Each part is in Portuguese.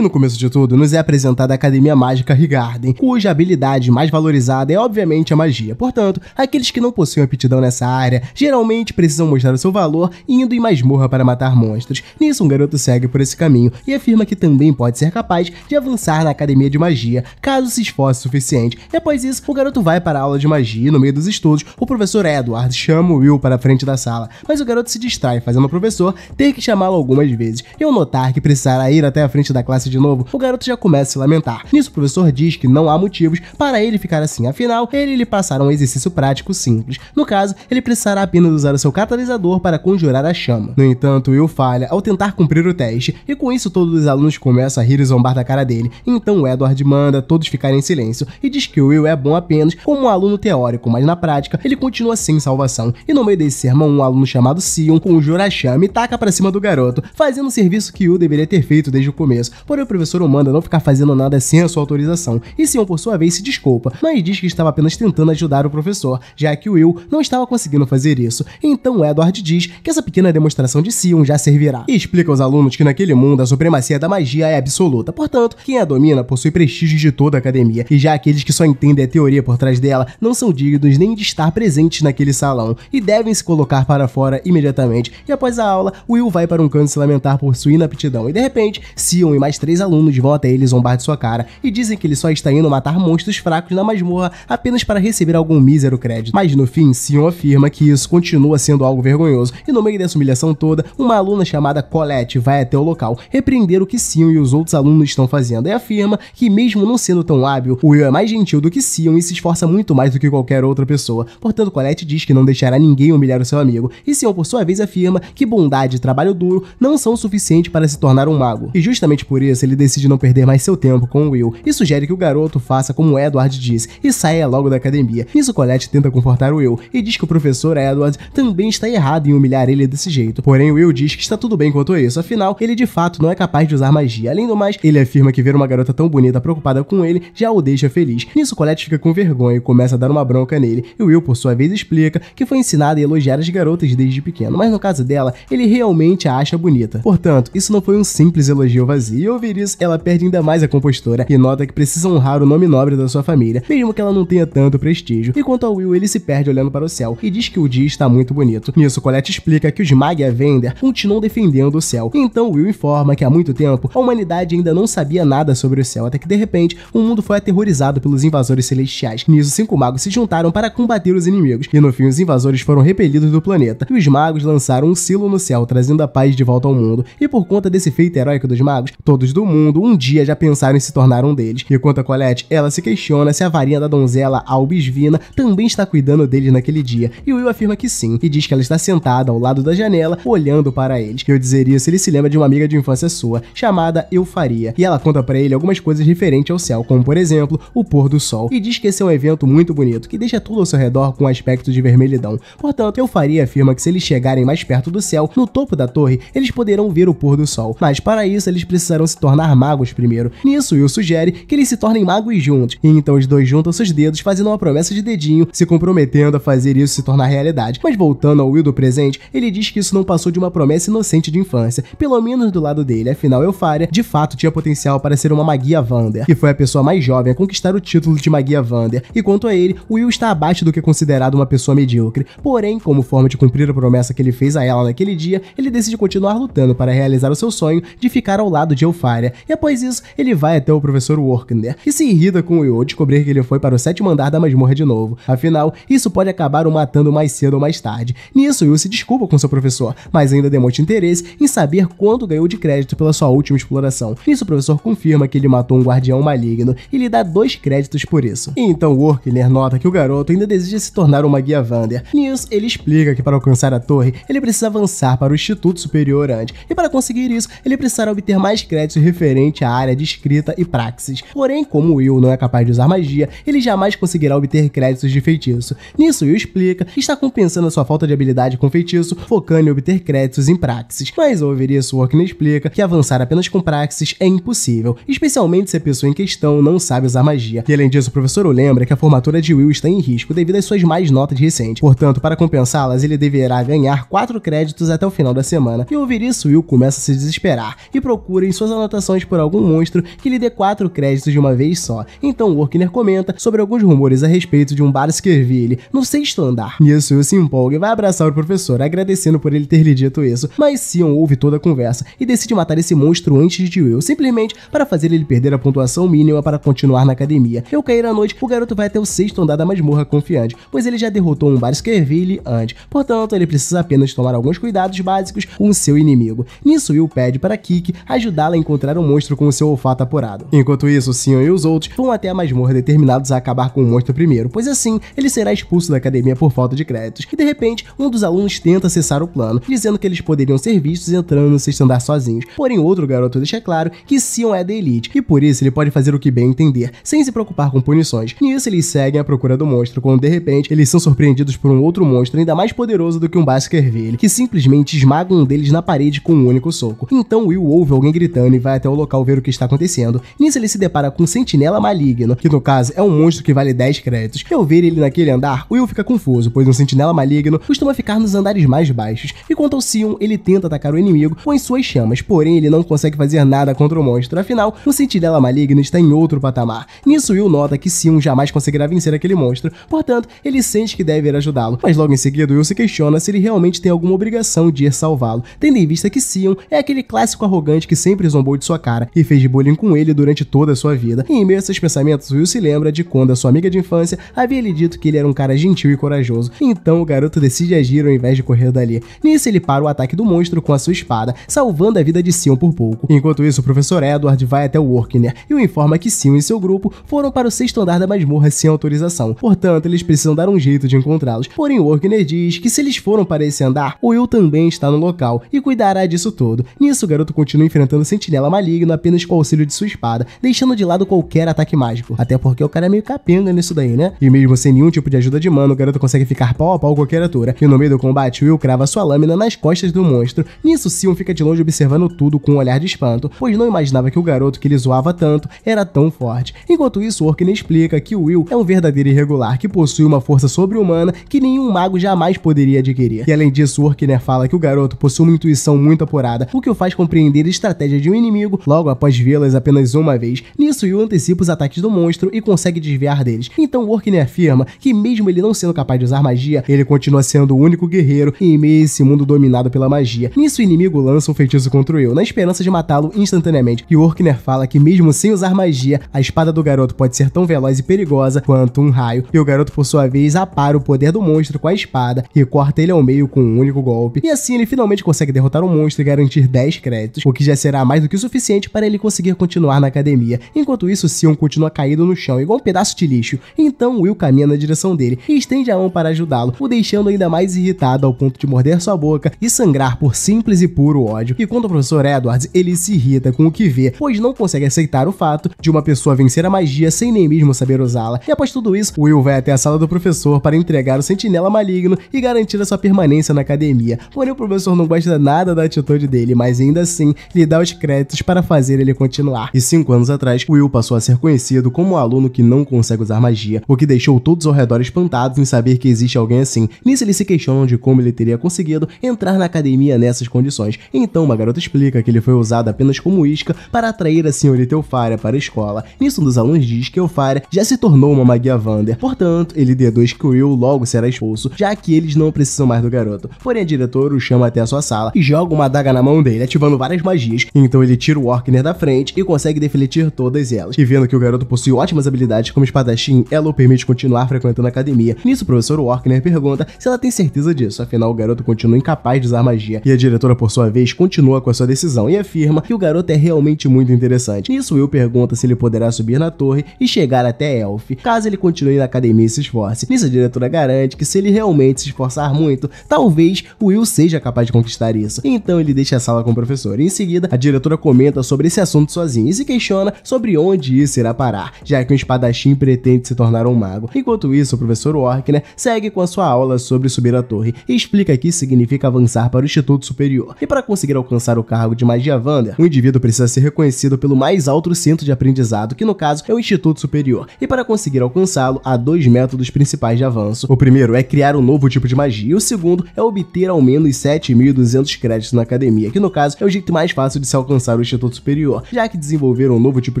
E no começo de tudo, nos é apresentada a Academia Mágica Rigarden, cuja habilidade mais valorizada é obviamente a magia. Portanto, aqueles que não possuem aptidão nessa área geralmente precisam mostrar o seu valor indo em masmorra para matar monstros. Nisso, um garoto segue por esse caminho e afirma que também pode ser capaz de avançar na Academia de Magia, caso se esforce o suficiente. Depois disso, o garoto vai para a aula de magia e, no meio dos estudos, o professor Edward chama o Will para a frente da sala, mas o garoto se distrai, fazendo o professor ter que chamá-lo algumas vezes. Eu notar que precisará ir até a frente da classe de novo, o garoto já começa a se lamentar. Nisso, o professor diz que não há motivos para ele ficar assim, afinal, ele lhe passará um exercício prático simples. No caso, ele precisará apenas usar o seu catalisador para conjurar a chama. No entanto, Will falha ao tentar cumprir o teste, e com isso todos os alunos começam a rir e zombar da cara dele. Então Edward manda todos ficarem em silêncio e diz que Will é bom apenas como um aluno teórico, mas na prática ele continua sem salvação. E no meio desse sermão, um aluno chamado Sion conjura a chama e taca para cima do garoto, fazendo o serviço que Will deveria ter feito desde o começo. Por e o professor o manda não ficar fazendo nada sem a sua autorização. E Sion, por sua vez, se desculpa, mas diz que estava apenas tentando ajudar o professor, já que Will não estava conseguindo fazer isso. Então Edward diz que essa pequena demonstração de Sion já servirá. E explica aos alunos que naquele mundo a supremacia da magia é absoluta, portanto, quem a domina possui prestígio de toda a academia, e já aqueles que só entendem a teoria por trás dela não são dignos nem de estar presentes naquele salão, e devem se colocar para fora imediatamente. E após a aula, Will vai para um canto se lamentar por sua inaptidão, e de repente, Sion e mais três alunos vão até ele zombar de sua cara e dizem que ele só está indo matar monstros fracos na masmorra apenas para receber algum mísero crédito. Mas no fim, Sion afirma que isso continua sendo algo vergonhoso e no meio dessa humilhação toda, uma aluna chamada Colette vai até o local repreender o que Sion e os outros alunos estão fazendo e afirma que mesmo não sendo tão hábil, Will é mais gentil do que Sion e se esforça muito mais do que qualquer outra pessoa. Portanto, Colette diz que não deixará ninguém humilhar o seu amigo e Sion por sua vez afirma que bondade e trabalho duro não são suficientes suficiente para se tornar um mago. E justamente por isso disso, ele decide não perder mais seu tempo com Will e sugere que o garoto faça como Edward diz e saia logo da academia. Nisso, Colette tenta confortar Will e diz que o professor Edward também está errado em humilhar ele desse jeito. Porém, Will diz que está tudo bem quanto isso, afinal, ele de fato não é capaz de usar magia. Além do mais, ele afirma que ver uma garota tão bonita preocupada com ele já o deixa feliz. Nisso, Colette fica com vergonha e começa a dar uma bronca nele. E Will, por sua vez, explica que foi ensinado a elogiar as garotas desde pequeno, mas no caso dela, ele realmente a acha bonita. Portanto, isso não foi um simples elogio vazio ouvir isso, ela perde ainda mais a compostura e nota que precisa honrar o nome nobre da sua família, mesmo que ela não tenha tanto prestígio. E quanto ao Will, ele se perde olhando para o céu e diz que o dia está muito bonito. Nisso, Colette explica que os Mag e a Vender continuam defendendo o céu. Então, Will informa que há muito tempo a humanidade ainda não sabia nada sobre o céu, até que de repente o mundo foi aterrorizado pelos invasores celestiais. Nisso, cinco magos se juntaram para combater os inimigos e no fim os invasores foram repelidos do planeta. E os magos lançaram um silo no céu, trazendo a paz de volta ao mundo. E por conta desse feito heróico dos magos, todos do mundo um dia já pensaram em se tornar um deles. E conta a Colette, ela se questiona se a varinha da donzela Albisvina também está cuidando deles naquele dia, e Will afirma que sim, e diz que ela está sentada ao lado da janela, olhando para eles. Eu dizeria se ele se lembra de uma amiga de infância sua, chamada Eufaria, e ela conta para ele algumas coisas referentes ao céu, como por exemplo, o pôr do sol, e diz que esse é um evento muito bonito, que deixa tudo ao seu redor com um aspecto de vermelhidão. Portanto, Eufaria afirma que se eles chegarem mais perto do céu, no topo da torre, eles poderão ver o pôr do sol, mas para isso eles precisarão se tornar magos primeiro. Nisso, Will sugere que eles se tornem magos juntos, e então os dois juntam seus dedos fazendo uma promessa de dedinho, se comprometendo a fazer isso se tornar realidade. Mas voltando ao Will do presente, ele diz que isso não passou de uma promessa inocente de infância, pelo menos do lado dele, afinal Eufária de fato tinha potencial para ser uma magia Vander, e foi a pessoa mais jovem a conquistar o título de magia Vander, e quanto a ele, Will está abaixo do que é considerado uma pessoa medíocre. Porém, como forma de cumprir a promessa que ele fez a ela naquele dia, ele decide continuar lutando para realizar o seu sonho de ficar ao lado de Eufária e após isso, ele vai até o professor Workner e se irrita com o Yo descobrir que ele foi para o sétimo andar da masmorra de novo. Afinal, isso pode acabar o matando mais cedo ou mais tarde. Nisso, Yo se desculpa com seu professor, mas ainda demonstra interesse em saber quanto ganhou de crédito pela sua última exploração. Nisso, o professor confirma que ele matou um guardião maligno e lhe dá dois créditos por isso. E então, Workner nota que o garoto ainda deseja se tornar uma guia Vander. Nisso, ele explica que para alcançar a torre, ele precisa avançar para o Instituto Superior antes, e para conseguir isso, ele precisará obter mais créditos referente à área de escrita e praxis. Porém, como Will não é capaz de usar magia, ele jamais conseguirá obter créditos de feitiço. Nisso, Will explica que está compensando a sua falta de habilidade com feitiço, focando em obter créditos em praxis. Mas ao ouvir isso, Orkney explica que avançar apenas com praxis é impossível, especialmente se a pessoa em questão não sabe usar magia. E além disso, o professor o lembra que a formatura de Will está em risco devido às suas mais notas recentes. Portanto, para compensá-las, ele deverá ganhar 4 créditos até o final da semana. E ao ouvir isso, Will começa a se desesperar e procura em suas anotações por algum monstro que lhe dê 4 créditos de uma vez só. Então Workner comenta sobre alguns rumores a respeito de um bar Baskerville no sexto andar. Yasuo se empolga e vai abraçar o professor, agradecendo por ele ter lhe dito isso, mas Sion ouve toda a conversa e decide matar esse monstro antes de Will, simplesmente para fazer ele perder a pontuação mínima para continuar na academia. Ao cair à noite, o garoto vai até o sexto andar da masmorra confiante, pois ele já derrotou um Baskerville antes, portanto ele precisa apenas tomar alguns cuidados básicos com seu inimigo. Nisso, Will pede para Kiki ajudá-la a encontrar encontrar um monstro com seu olfato apurado. Enquanto isso, Sion e os outros vão até a masmorra determinados a acabar com o monstro primeiro, pois assim ele será expulso da academia por falta de créditos. E de repente, um dos alunos tenta acessar o plano, dizendo que eles poderiam ser vistos entrando no sexto andar sozinhos. Porém, outro garoto deixa claro que Sion é da elite, e por isso ele pode fazer o que bem entender, sem se preocupar com punições. Nisso, eles seguem à procura do monstro, quando de repente eles são surpreendidos por um outro monstro ainda mais poderoso do que um Baskerville, que simplesmente esmaga um deles na parede com um único soco. Então Will ouve alguém gritando e vai até o local ver o que está acontecendo. Nisso ele se depara com um sentinela maligno, que no caso é um monstro que vale 10 créditos. E ao ver ele naquele andar, Will fica confuso, pois um sentinela maligno costuma ficar nos andares mais baixos. E quanto ao Sion, ele tenta atacar o inimigo com as suas chamas, porém ele não consegue fazer nada contra o monstro, afinal, o sentinela maligno está em outro patamar. Nisso Will nota que Sion jamais conseguirá vencer aquele monstro, portanto, ele sente que deve ir ajudá-lo, mas logo em seguida Will se questiona se ele realmente tem alguma obrigação de ir salvá-lo, tendo em vista que Sion é aquele clássico arrogante que sempre zombou de sua cara e fez bullying com ele durante toda a sua vida. E em meio a seus pensamentos, Will se lembra de quando a sua amiga de infância havia lhe dito que ele era um cara gentil e corajoso. Então o garoto decide agir ao invés de correr dali. Nisso ele para o ataque do monstro com a sua espada, salvando a vida de Sion por pouco. Enquanto isso, o professor Edward vai até o Orkner e o informa que Sion e seu grupo foram para o sexto andar da masmorra sem autorização. Portanto, eles precisam dar um jeito de encontrá-los. Porém, Orkner diz que se eles foram para esse andar, Will também está no local e cuidará disso todo. Nisso, o garoto continua enfrentando o sentinela sentinela maligno apenas com o auxílio de sua espada, deixando de lado qualquer ataque mágico. Até porque o cara é meio capenga nisso daí, né? E mesmo sem nenhum tipo de ajuda de mano, o garoto consegue ficar pau a pau com qualquer criatura. E no meio do combate, Will crava sua lâmina nas costas do monstro. Nisso, Sion fica de longe observando tudo com um olhar de espanto, pois não imaginava que o garoto que ele zoava tanto era tão forte. Enquanto isso, Orkin explica que Will é um verdadeiro irregular que possui uma força sobre-humana que nenhum mago jamais poderia adquirir. E além disso, Orkner né, fala que o garoto possui uma intuição muito apurada, o que o faz compreender a estratégia de um inimigo inimigo logo após vê-las apenas uma vez. Nisso, Yu antecipa os ataques do monstro e consegue desviar deles. Então, Orkney afirma que mesmo ele não sendo capaz de usar magia, ele continua sendo o único guerreiro em meio a esse mundo dominado pela magia. Nisso, o inimigo lança um feitiço contra o Yu, na esperança de matá-lo instantaneamente. E Orkner fala que mesmo sem usar magia, a espada do garoto pode ser tão veloz e perigosa quanto um raio. E o garoto, por sua vez, apara o poder do monstro com a espada e corta ele ao meio com um único golpe. E assim ele finalmente consegue derrotar o monstro e garantir 10 créditos, o que já será mais do que suficiente para ele conseguir continuar na academia. Enquanto isso, Sion continua caído no chão, igual um pedaço de lixo. Então Will caminha na direção dele e estende a mão para ajudá-lo, o deixando ainda mais irritado ao ponto de morder sua boca e sangrar por simples e puro ódio. E quando o professor Edwards, ele se irrita com o que vê, pois não consegue aceitar o fato de uma pessoa vencer a magia sem nem mesmo saber usá-la. E após tudo isso, Will vai até a sala do professor para entregar o sentinela maligno e garantir a sua permanência na academia. Porém, o professor não gosta nada da atitude dele, mas ainda assim lhe dá os créditos para fazer ele continuar. E cinco anos atrás, Will passou a ser conhecido como o um aluno que não consegue usar magia, o que deixou todos ao redor espantados em saber que existe alguém assim. Nisso eles se questionam de como ele teria conseguido entrar na academia nessas condições. Então uma garota explica que ele foi usado apenas como isca para atrair a senhorita Elfária para a escola. Nisso um dos alunos diz que Elfária já se tornou uma magia Vander, portanto ele deduz que Will logo será expulso, já que eles não precisam mais do garoto. Porém a diretora o chama até a sua sala e joga uma adaga na mão dele, ativando várias magias. Então ele tira o Orkner da frente e consegue defletir todas elas. E vendo que o garoto possui ótimas habilidades como espadachim, ela o permite continuar frequentando a academia. Nisso, o professor Orkner pergunta se ela tem certeza disso, afinal o garoto continua incapaz de usar magia. E a diretora, por sua vez, continua com a sua decisão e afirma que o garoto é realmente muito interessante. Nisso, Will pergunta se ele poderá subir na torre e chegar até Elf, caso ele continue na academia e se esforce. Nisso, a diretora garante que se ele realmente se esforçar muito, talvez Will seja capaz de conquistar isso. Então ele deixa a sala com o professor. E, em seguida, a diretora comenta sobre esse assunto sozinho e se questiona sobre onde isso irá parar, já que um espadachim pretende se tornar um mago. Enquanto isso, o professor Orkner segue com a sua aula sobre subir a torre e explica que significa avançar para o Instituto Superior. E para conseguir alcançar o cargo de magia Vander, o indivíduo precisa ser reconhecido pelo mais alto centro de aprendizado, que no caso é o Instituto Superior. E para conseguir alcançá-lo, há dois métodos principais de avanço. O primeiro é criar um novo tipo de magia, e o segundo é obter ao menos 7.200 créditos na academia, que no caso é o jeito mais fácil de se alcançar o Instituto Superior, já que desenvolver um novo tipo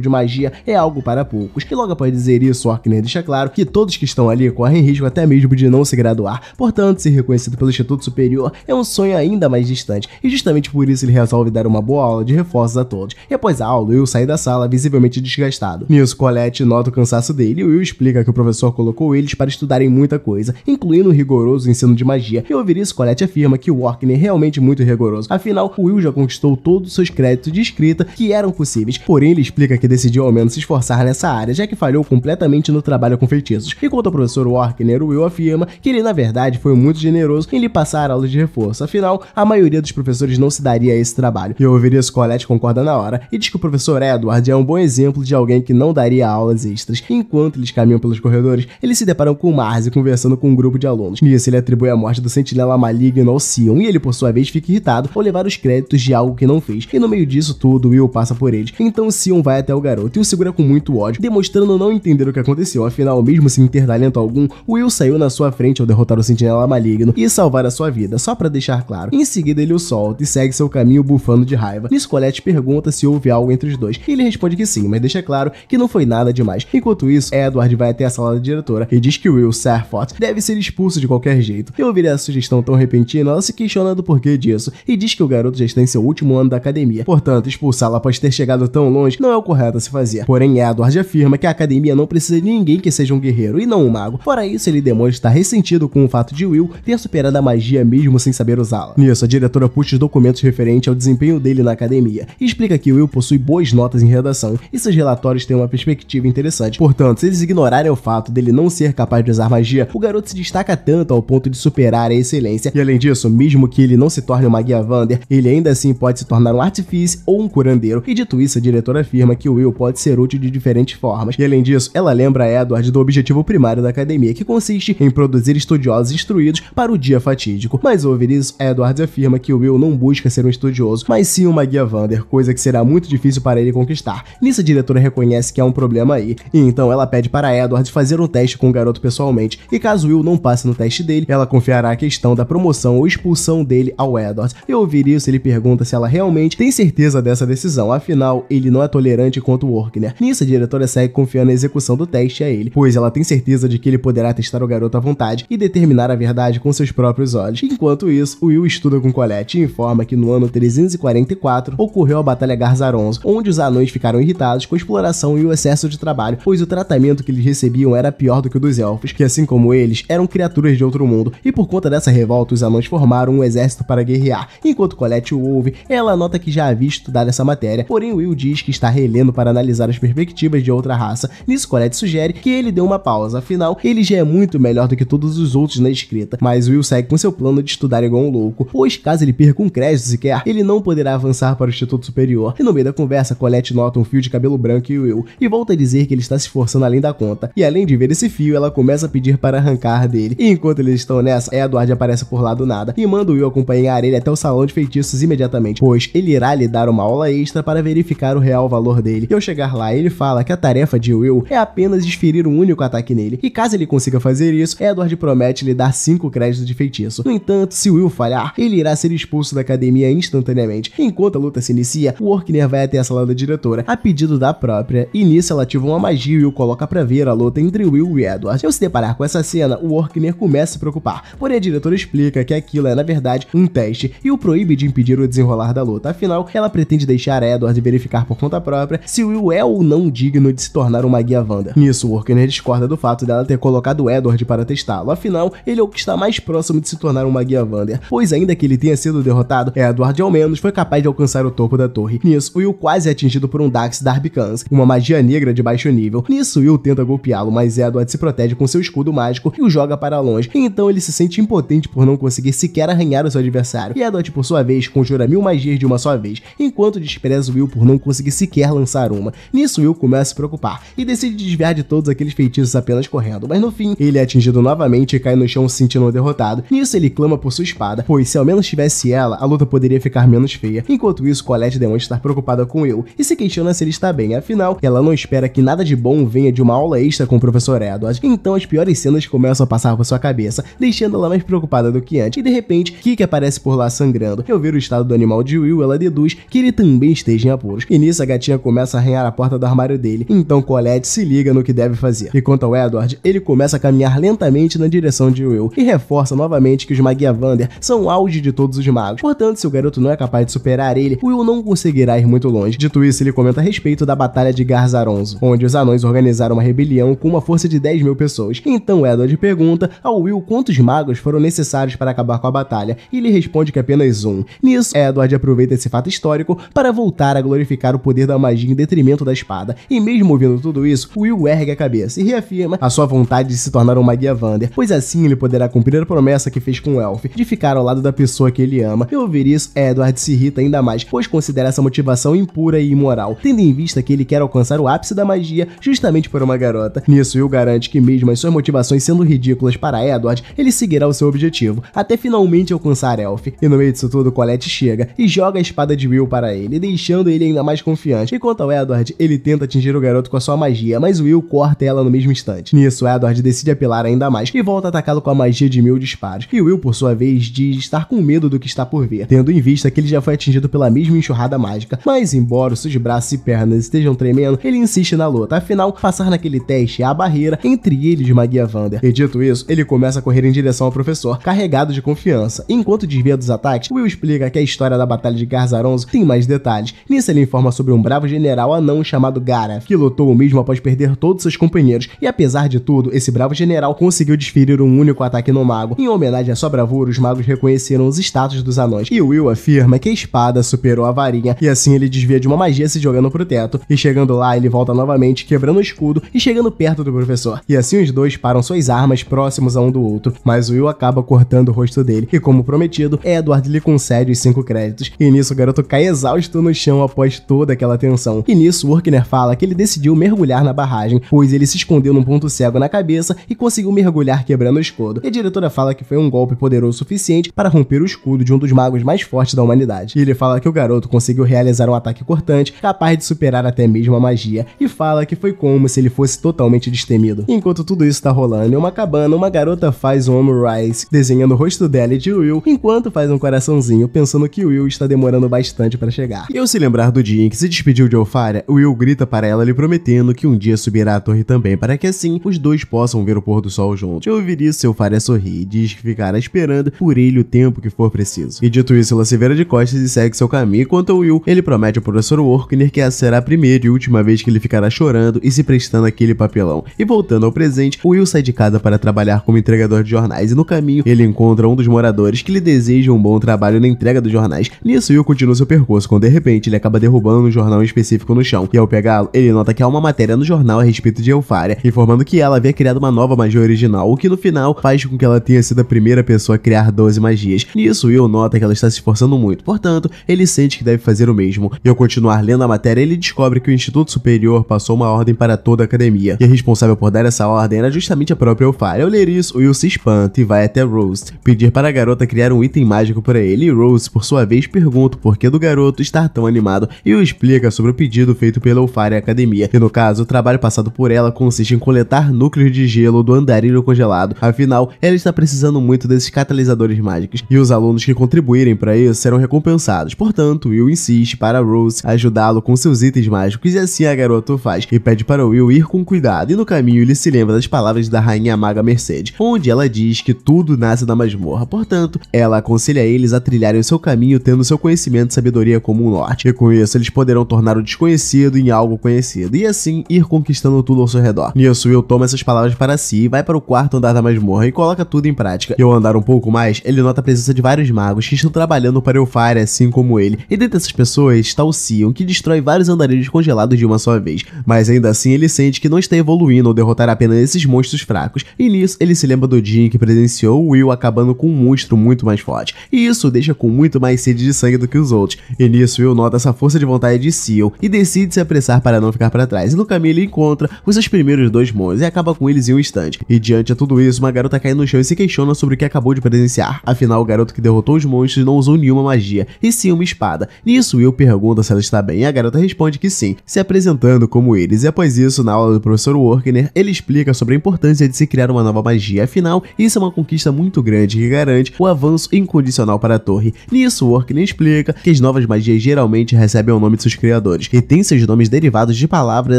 de magia é algo para poucos. E logo após dizer isso, Orkney deixa claro que todos que estão ali correm risco até mesmo de não se graduar, portanto, ser reconhecido pelo Instituto Superior é um sonho ainda mais distante, e justamente por isso ele resolve dar uma boa aula de reforços a todos. E após a aula, Will sai da sala visivelmente desgastado. Nisso, Colette nota o cansaço dele e Will explica que o professor colocou eles para estudarem muita coisa, incluindo o rigoroso ensino de magia. E ouvir isso, Colette afirma que o Orkney é realmente muito rigoroso, afinal, Will já conquistou todos os seus créditos de de escrita que eram possíveis, porém ele explica que decidiu ao menos se esforçar nessa área, já que falhou completamente no trabalho com feitiços. Enquanto o professor Warkner Will afirma que ele na verdade foi muito generoso em lhe passar aulas de reforço, afinal, a maioria dos professores não se daria a esse trabalho. E o Overius Colette concorda na hora e diz que o professor Edward é um bom exemplo de alguém que não daria aulas extras. Enquanto eles caminham pelos corredores, eles se deparam com Marzi conversando com um grupo de alunos. Nisso, ele atribui a morte do sentinela maligno ao Sion e ele, por sua vez, fica irritado ao levar os créditos de algo que não fez. E no meio disso, isso tudo, Will passa por eles. Então Sion vai até o garoto e o segura com muito ódio, demonstrando não entender o que aconteceu. Afinal, mesmo sem ter talento algum, Will saiu na sua frente ao derrotar o sentinela maligno e salvar a sua vida, só para deixar claro. Em seguida, ele o solta e segue seu caminho bufando de raiva. Nicolette pergunta se houve algo entre os dois. E ele responde que sim, mas deixa claro que não foi nada demais. Enquanto isso, Edward vai até a sala da diretora e diz que Will Sarfot deve ser expulso de qualquer jeito. Eu ouvir a sugestão tão repentina, ela se questiona do porquê disso e diz que o garoto já está em seu último ano da academia. Portanto, expulsá-la após ter chegado tão longe não é o correto a se fazer. Porém, Edward afirma que a academia não precisa de ninguém que seja um guerreiro e não um mago. Fora isso, ele demonstra estar ressentido com o fato de Will ter superado a magia mesmo sem saber usá-la. Nisso, a diretora puxa os documentos referentes ao desempenho dele na academia e explica que Will possui boas notas em redação e seus relatórios têm uma perspectiva interessante. Portanto, se eles ignorarem o fato dele não ser capaz de usar magia, o garoto se destaca tanto ao ponto de superar a excelência. E além disso, mesmo que ele não se torne uma guia Vander, ele ainda assim pode se tornar um artifício ou um curandeiro, e dito isso, a diretora afirma que o Will pode ser útil de diferentes formas, e além disso, ela lembra a Edward do objetivo primário da academia, que consiste em produzir estudiosos instruídos para o dia fatídico. Mas ouvir isso, Edward afirma que o Will não busca ser um estudioso, mas sim uma guia Vander, coisa que será muito difícil para ele conquistar. Nisso, a diretora reconhece que há um problema aí, e então ela pede para Edward fazer um teste com o garoto pessoalmente, e caso Will não passe no teste dele, ela confiará a questão da promoção ou expulsão dele ao Edward. E ouvir isso, ele pergunta se ela realmente tem certeza dessa decisão, afinal, ele não é tolerante quanto o Orkner. Nisso, a diretora segue confiando na execução do teste a ele, pois ela tem certeza de que ele poderá testar o garoto à vontade e determinar a verdade com seus próprios olhos. Enquanto isso, Will estuda com Colette e informa que no ano 344 ocorreu a Batalha Garzaronzo, onde os anões ficaram irritados com a exploração e o excesso de trabalho, pois o tratamento que eles recebiam era pior do que o dos elfos, que assim como eles, eram criaturas de outro mundo, e por conta dessa revolta, os anões formaram um exército para guerrear. Enquanto Colette o ouve, ela nota que já havia estudar essa matéria, porém Will diz que está relendo para analisar as perspectivas de outra raça. Nisso, Colette sugere que ele dê uma pausa, afinal, ele já é muito melhor do que todos os outros na escrita, mas Will segue com seu plano de estudar igual um louco, pois caso ele perca um crédito sequer, ele não poderá avançar para o Instituto Superior. E no meio da conversa, Colette nota um fio de cabelo branco em Will, e volta a dizer que ele está se esforçando além da conta. E além de ver esse fio, ela começa a pedir para arrancar dele. E enquanto eles estão nessa, Edward aparece por lá do nada e manda Will acompanhar ele até o salão de feitiços imediatamente, pois ele irá lhe dar uma uma aula extra para verificar o real valor dele. E ao chegar lá, ele fala que a tarefa de Will é apenas desferir um único ataque nele, e caso ele consiga fazer isso, Edward promete lhe dar 5 créditos de feitiço. No entanto, se Will falhar, ele irá ser expulso da academia instantaneamente. Enquanto a luta se inicia, o Orkner vai até a sala da diretora, a pedido da própria, e nisso ela ativa uma magia e o coloca pra ver a luta entre Will e Edward. Ao se deparar com essa cena, o Orkner começa a se preocupar, porém a diretora explica que aquilo é, na verdade, um teste, e o proíbe de impedir o desenrolar da luta, afinal, ela pretende deixar Edward verificar por conta própria se Will é ou não digno de se tornar uma guia Wanda. Nisso, Workner discorda do fato dela ter colocado Edward para testá-lo, afinal, ele é o que está mais próximo de se tornar uma guia Wander, pois ainda que ele tenha sido derrotado, Edward ao menos foi capaz de alcançar o topo da torre. Nisso, Will quase é atingido por um Dax Darbicans, uma magia negra de baixo nível. Nisso, Will tenta golpeá-lo, mas Edward se protege com seu escudo mágico e o joga para longe, então ele se sente impotente por não conseguir sequer arranhar o seu adversário. E Edward, por sua vez, conjura mil magias de uma só vez, enquanto despreza Will por não conseguir sequer lançar uma. Nisso, Will começa a se preocupar e decide desviar de todos aqueles feitiços apenas correndo, mas no fim, ele é atingido novamente e cai no chão se sentindo derrotado. Nisso, ele clama por sua espada, pois se ao menos tivesse ela, a luta poderia ficar menos feia. Enquanto isso, Colette demonstra estar preocupada com Will e se questiona se ele está bem, afinal, ela não espera que nada de bom venha de uma aula extra com o professor Edward. Então, as piores cenas começam a passar por sua cabeça, deixando ela mais preocupada do que antes, e de repente, Kiki aparece por lá sangrando. Ao ver o estado do animal de Will, ela deduz que ele também esteja em apuros. E nisso a gatinha começa a arranhar a porta do armário dele, então Colette se liga no que deve fazer. E quanto ao Edward, ele começa a caminhar lentamente na direção de Will e reforça novamente que os magia Vander são o auge de todos os magos. Portanto, se o garoto não é capaz de superar ele, Will não conseguirá ir muito longe. Dito isso, ele comenta a respeito da Batalha de Garzaronzo, onde os anões organizaram uma rebelião com uma força de 10 mil pessoas. Então Edward pergunta ao Will quantos magos foram necessários para acabar com a batalha, e ele responde que apenas um. Nisso, Edward aproveita esse fato histórico para voltar a glorificar o poder da magia em detrimento da espada. E mesmo ouvindo tudo isso, Will ergue a cabeça e reafirma a sua vontade de se tornar um Magia Vander, pois assim ele poderá cumprir a promessa que fez com o Elf de ficar ao lado da pessoa que ele ama. E ouvir isso, Edward se irrita ainda mais, pois considera essa motivação impura e imoral, tendo em vista que ele quer alcançar o ápice da magia justamente por uma garota. Nisso, Will garante que mesmo as suas motivações sendo ridículas para Edward, ele seguirá o seu objetivo, até finalmente alcançar Elf. E no meio disso tudo, Colette chega e joga a espada de Will para para ele, deixando ele ainda mais confiante. Enquanto ao Edward, ele tenta atingir o garoto com a sua magia, mas Will corta ela no mesmo instante. Nisso, Edward decide apelar ainda mais e volta a atacá-lo com a magia de mil disparos. E Will, por sua vez, diz estar com medo do que está por vir, tendo em vista que ele já foi atingido pela mesma enxurrada mágica. Mas, embora os seus braços e pernas estejam tremendo, ele insiste na luta. Afinal, passar naquele teste é a barreira entre ele e Magia Vander. E dito isso, ele começa a correr em direção ao professor, carregado de confiança. Enquanto desvia dos ataques, Will explica que a história da Batalha de Garzaronzo tem mais detalhes. Nisso ele informa sobre um bravo general anão chamado Gara, que lutou o mesmo após perder todos seus companheiros, e apesar de tudo, esse bravo general conseguiu desferir um único ataque no mago. Em homenagem à sua bravura, os magos reconheceram os status dos anões, e Will afirma que a espada superou a varinha, e assim ele desvia de uma magia se jogando pro teto, e chegando lá ele volta novamente, quebrando o escudo e chegando perto do professor. E assim os dois param suas armas próximos a um do outro, mas Will acaba cortando o rosto dele, e como prometido, Edward lhe concede os cinco créditos, e nisso o garoto cai exausto no chão após toda aquela tensão. E nisso, Workner fala que ele decidiu mergulhar na barragem, pois ele se escondeu num ponto cego na cabeça e conseguiu mergulhar quebrando o escudo. E a diretora fala que foi um golpe poderoso o suficiente para romper o escudo de um dos magos mais fortes da humanidade. E ele fala que o garoto conseguiu realizar um ataque cortante, capaz de superar até mesmo a magia, e fala que foi como se ele fosse totalmente destemido. Enquanto tudo isso tá rolando em uma cabana, uma garota faz um Rice desenhando o rosto dela e de Will, enquanto faz um coraçãozinho, pensando que Will está demorando bastante para chegar. E ao se lembrar do dia em que se despediu de Alfaria, Will grita para ela lhe prometendo que um dia subirá à torre também para que assim os dois possam ver o pôr do sol juntos. Ao ouvir isso, Alfaria sorri e diz que ficará esperando por ele o tempo que for preciso. E dito isso, ela se vira de costas e segue seu caminho, enquanto Will, ele promete ao professor Orkner que essa será a primeira e última vez que ele ficará chorando e se prestando aquele papelão. E voltando ao presente, Will sai de casa para trabalhar como entregador de jornais e no caminho ele encontra um dos moradores que lhe deseja um bom trabalho na entrega dos jornais. Nisso, Will continua seu percurso pescoço quando de repente ele acaba derrubando um jornal específico no chão. E ao pegá-lo, ele nota que há uma matéria no jornal a respeito de Eufária, informando que ela havia criado uma nova magia original, o que no final faz com que ela tenha sido a primeira pessoa a criar 12 magias. Nisso, Will nota que ela está se esforçando muito, portanto, ele sente que deve fazer o mesmo. E ao continuar lendo a matéria, ele descobre que o Instituto Superior passou uma ordem para toda a academia, e a responsável por dar essa ordem era justamente a própria Eufária. Ao ler isso, Will se espanta e vai até Rose, pedir para a garota criar um item mágico para ele, e Rose, por sua vez, pergunta o porquê do garoto garoto estar tão animado e o explica sobre o pedido feito pela Ulfari Academia, E no caso, o trabalho passado por ela consiste em coletar núcleos de gelo do andarilho congelado, afinal, ela está precisando muito desses catalisadores mágicos, e os alunos que contribuírem para isso serão recompensados, portanto, Will insiste para Rose ajudá-lo com seus itens mágicos, e assim a garota o faz, e pede para Will ir com cuidado, e no caminho ele se lembra das palavras da rainha maga Mercedes, onde ela diz que tudo nasce da masmorra, portanto, ela aconselha eles a trilharem o seu caminho tendo seu conhecimento e sabedoria como um norte, e com isso eles poderão tornar o desconhecido em algo conhecido, e assim ir conquistando tudo ao seu redor. Nisso, Will toma essas palavras para si, vai para o quarto andar da masmorra e coloca tudo em prática. E ao andar um pouco mais, ele nota a presença de vários magos que estão trabalhando para Eupharia, assim como ele, e dentre essas pessoas está o Sion, que destrói vários andarilhos congelados de uma só vez, mas ainda assim ele sente que não está evoluindo ao derrotar apenas esses monstros fracos, e nisso ele se lembra do dia em que presenciou Will acabando com um monstro muito mais forte, e isso o deixa com muito mais sede de sangue do que os outros, e nisso, Will nota essa força de vontade de Seal e decide se apressar para não ficar para trás. E no caminho ele encontra os seus primeiros dois monstros e acaba com eles em um instante. E diante de tudo isso, uma garota cai no chão e se questiona sobre o que acabou de presenciar. Afinal, o garoto que derrotou os monstros não usou nenhuma magia, e sim uma espada. Nisso, Will pergunta se ela está bem e a garota responde que sim, se apresentando como eles. E após isso, na aula do professor Workner, ele explica sobre a importância de se criar uma nova magia. Afinal, isso é uma conquista muito grande que garante o avanço incondicional para a torre. Nisso, Workner explica que as novas Magia geralmente recebem o nome de seus criadores, e têm seus nomes derivados de palavras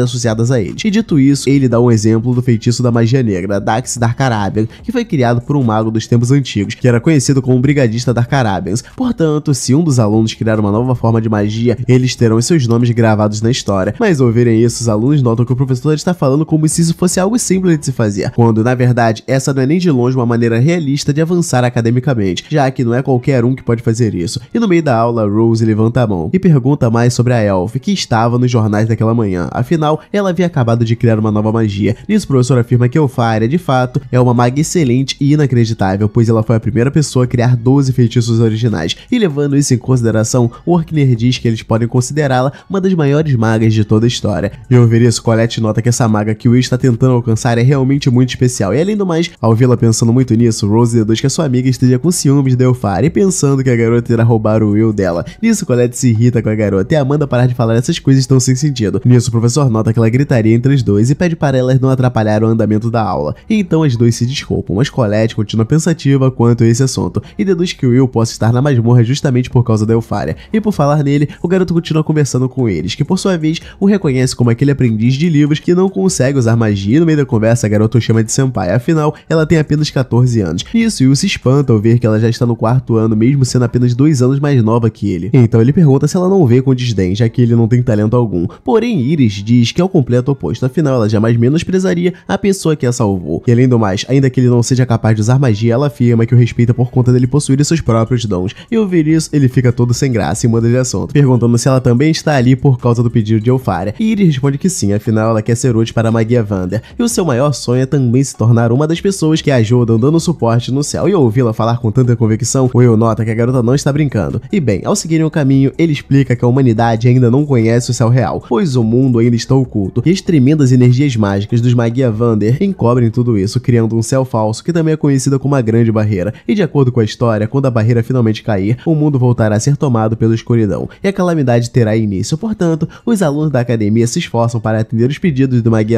associadas a eles. E dito isso, ele dá um exemplo do feitiço da magia negra, Dax Darkarabian, que foi criado por um mago dos tempos antigos, que era conhecido como Brigadista Darkarabians. Portanto, se um dos alunos criar uma nova forma de magia, eles terão seus nomes gravados na história. Mas ouvirem isso, os alunos notam que o professor está falando como se isso fosse algo simples de se fazer, quando na verdade essa não é nem de longe uma maneira realista de avançar academicamente, já que não é qualquer um que pode fazer isso. E no meio da aula, Rose levanta levanta tá a mão e pergunta mais sobre a elf, que estava nos jornais daquela manhã. Afinal, ela havia acabado de criar uma nova magia. Nisso, o professor afirma que Elfaria, de fato, é uma maga excelente e inacreditável, pois ela foi a primeira pessoa a criar 12 feitiços originais. E levando isso em consideração, Orkner diz que eles podem considerá-la uma das maiores magas de toda a história. E ouvir isso, Colette nota que essa maga que Will está tentando alcançar é realmente muito especial. E além do mais, ao vê-la pensando muito nisso, Rose deduz que a sua amiga esteja com ciúmes da Elfaria, pensando que a garota irá roubar o Will dela. Nisso, Colette se irrita com a garota e Amanda parar de falar essas coisas tão sem sentido. Nisso, o professor nota que ela gritaria entre os dois e pede para elas não atrapalhar o andamento da aula. E então as duas se desculpam, mas Colette continua pensativa quanto a esse assunto e deduz que Will possa estar na masmorra justamente por causa da eufária. E por falar nele, o garoto continua conversando com eles, que por sua vez o reconhece como aquele aprendiz de livros que não consegue usar magia e no meio da conversa a garota o chama de senpai, afinal ela tem apenas 14 anos. Nisso, Will se espanta ao ver que ela já está no quarto ano, mesmo sendo apenas dois anos mais nova que ele. Então ele pergunta se ela não vê com desdém, já que ele não tem talento algum. Porém, Iris diz que é o completo oposto, afinal ela jamais menosprezaria a pessoa que a salvou. E além do mais, ainda que ele não seja capaz de usar magia, ela afirma que o respeita por conta dele possuir seus próprios dons. E ouvir isso, ele fica todo sem graça e muda de assunto, perguntando se ela também está ali por causa do pedido de Eufária. E Iris responde que sim, afinal ela quer ser útil para Magia Vander. E o seu maior sonho é também se tornar uma das pessoas que ajudam dando suporte no céu. E ouvi-la falar com tanta convicção, o eu nota que a garota não está brincando. E bem, ao seguirem o caminho, caminho, ele explica que a humanidade ainda não conhece o céu real, pois o mundo ainda está oculto, e as tremendas energias mágicas dos Magia Vander encobrem tudo isso, criando um céu falso que também é conhecido como a Grande Barreira. E de acordo com a história, quando a barreira finalmente cair, o mundo voltará a ser tomado pela escuridão, e a calamidade terá início. Portanto, os alunos da academia se esforçam para atender os pedidos do Vander,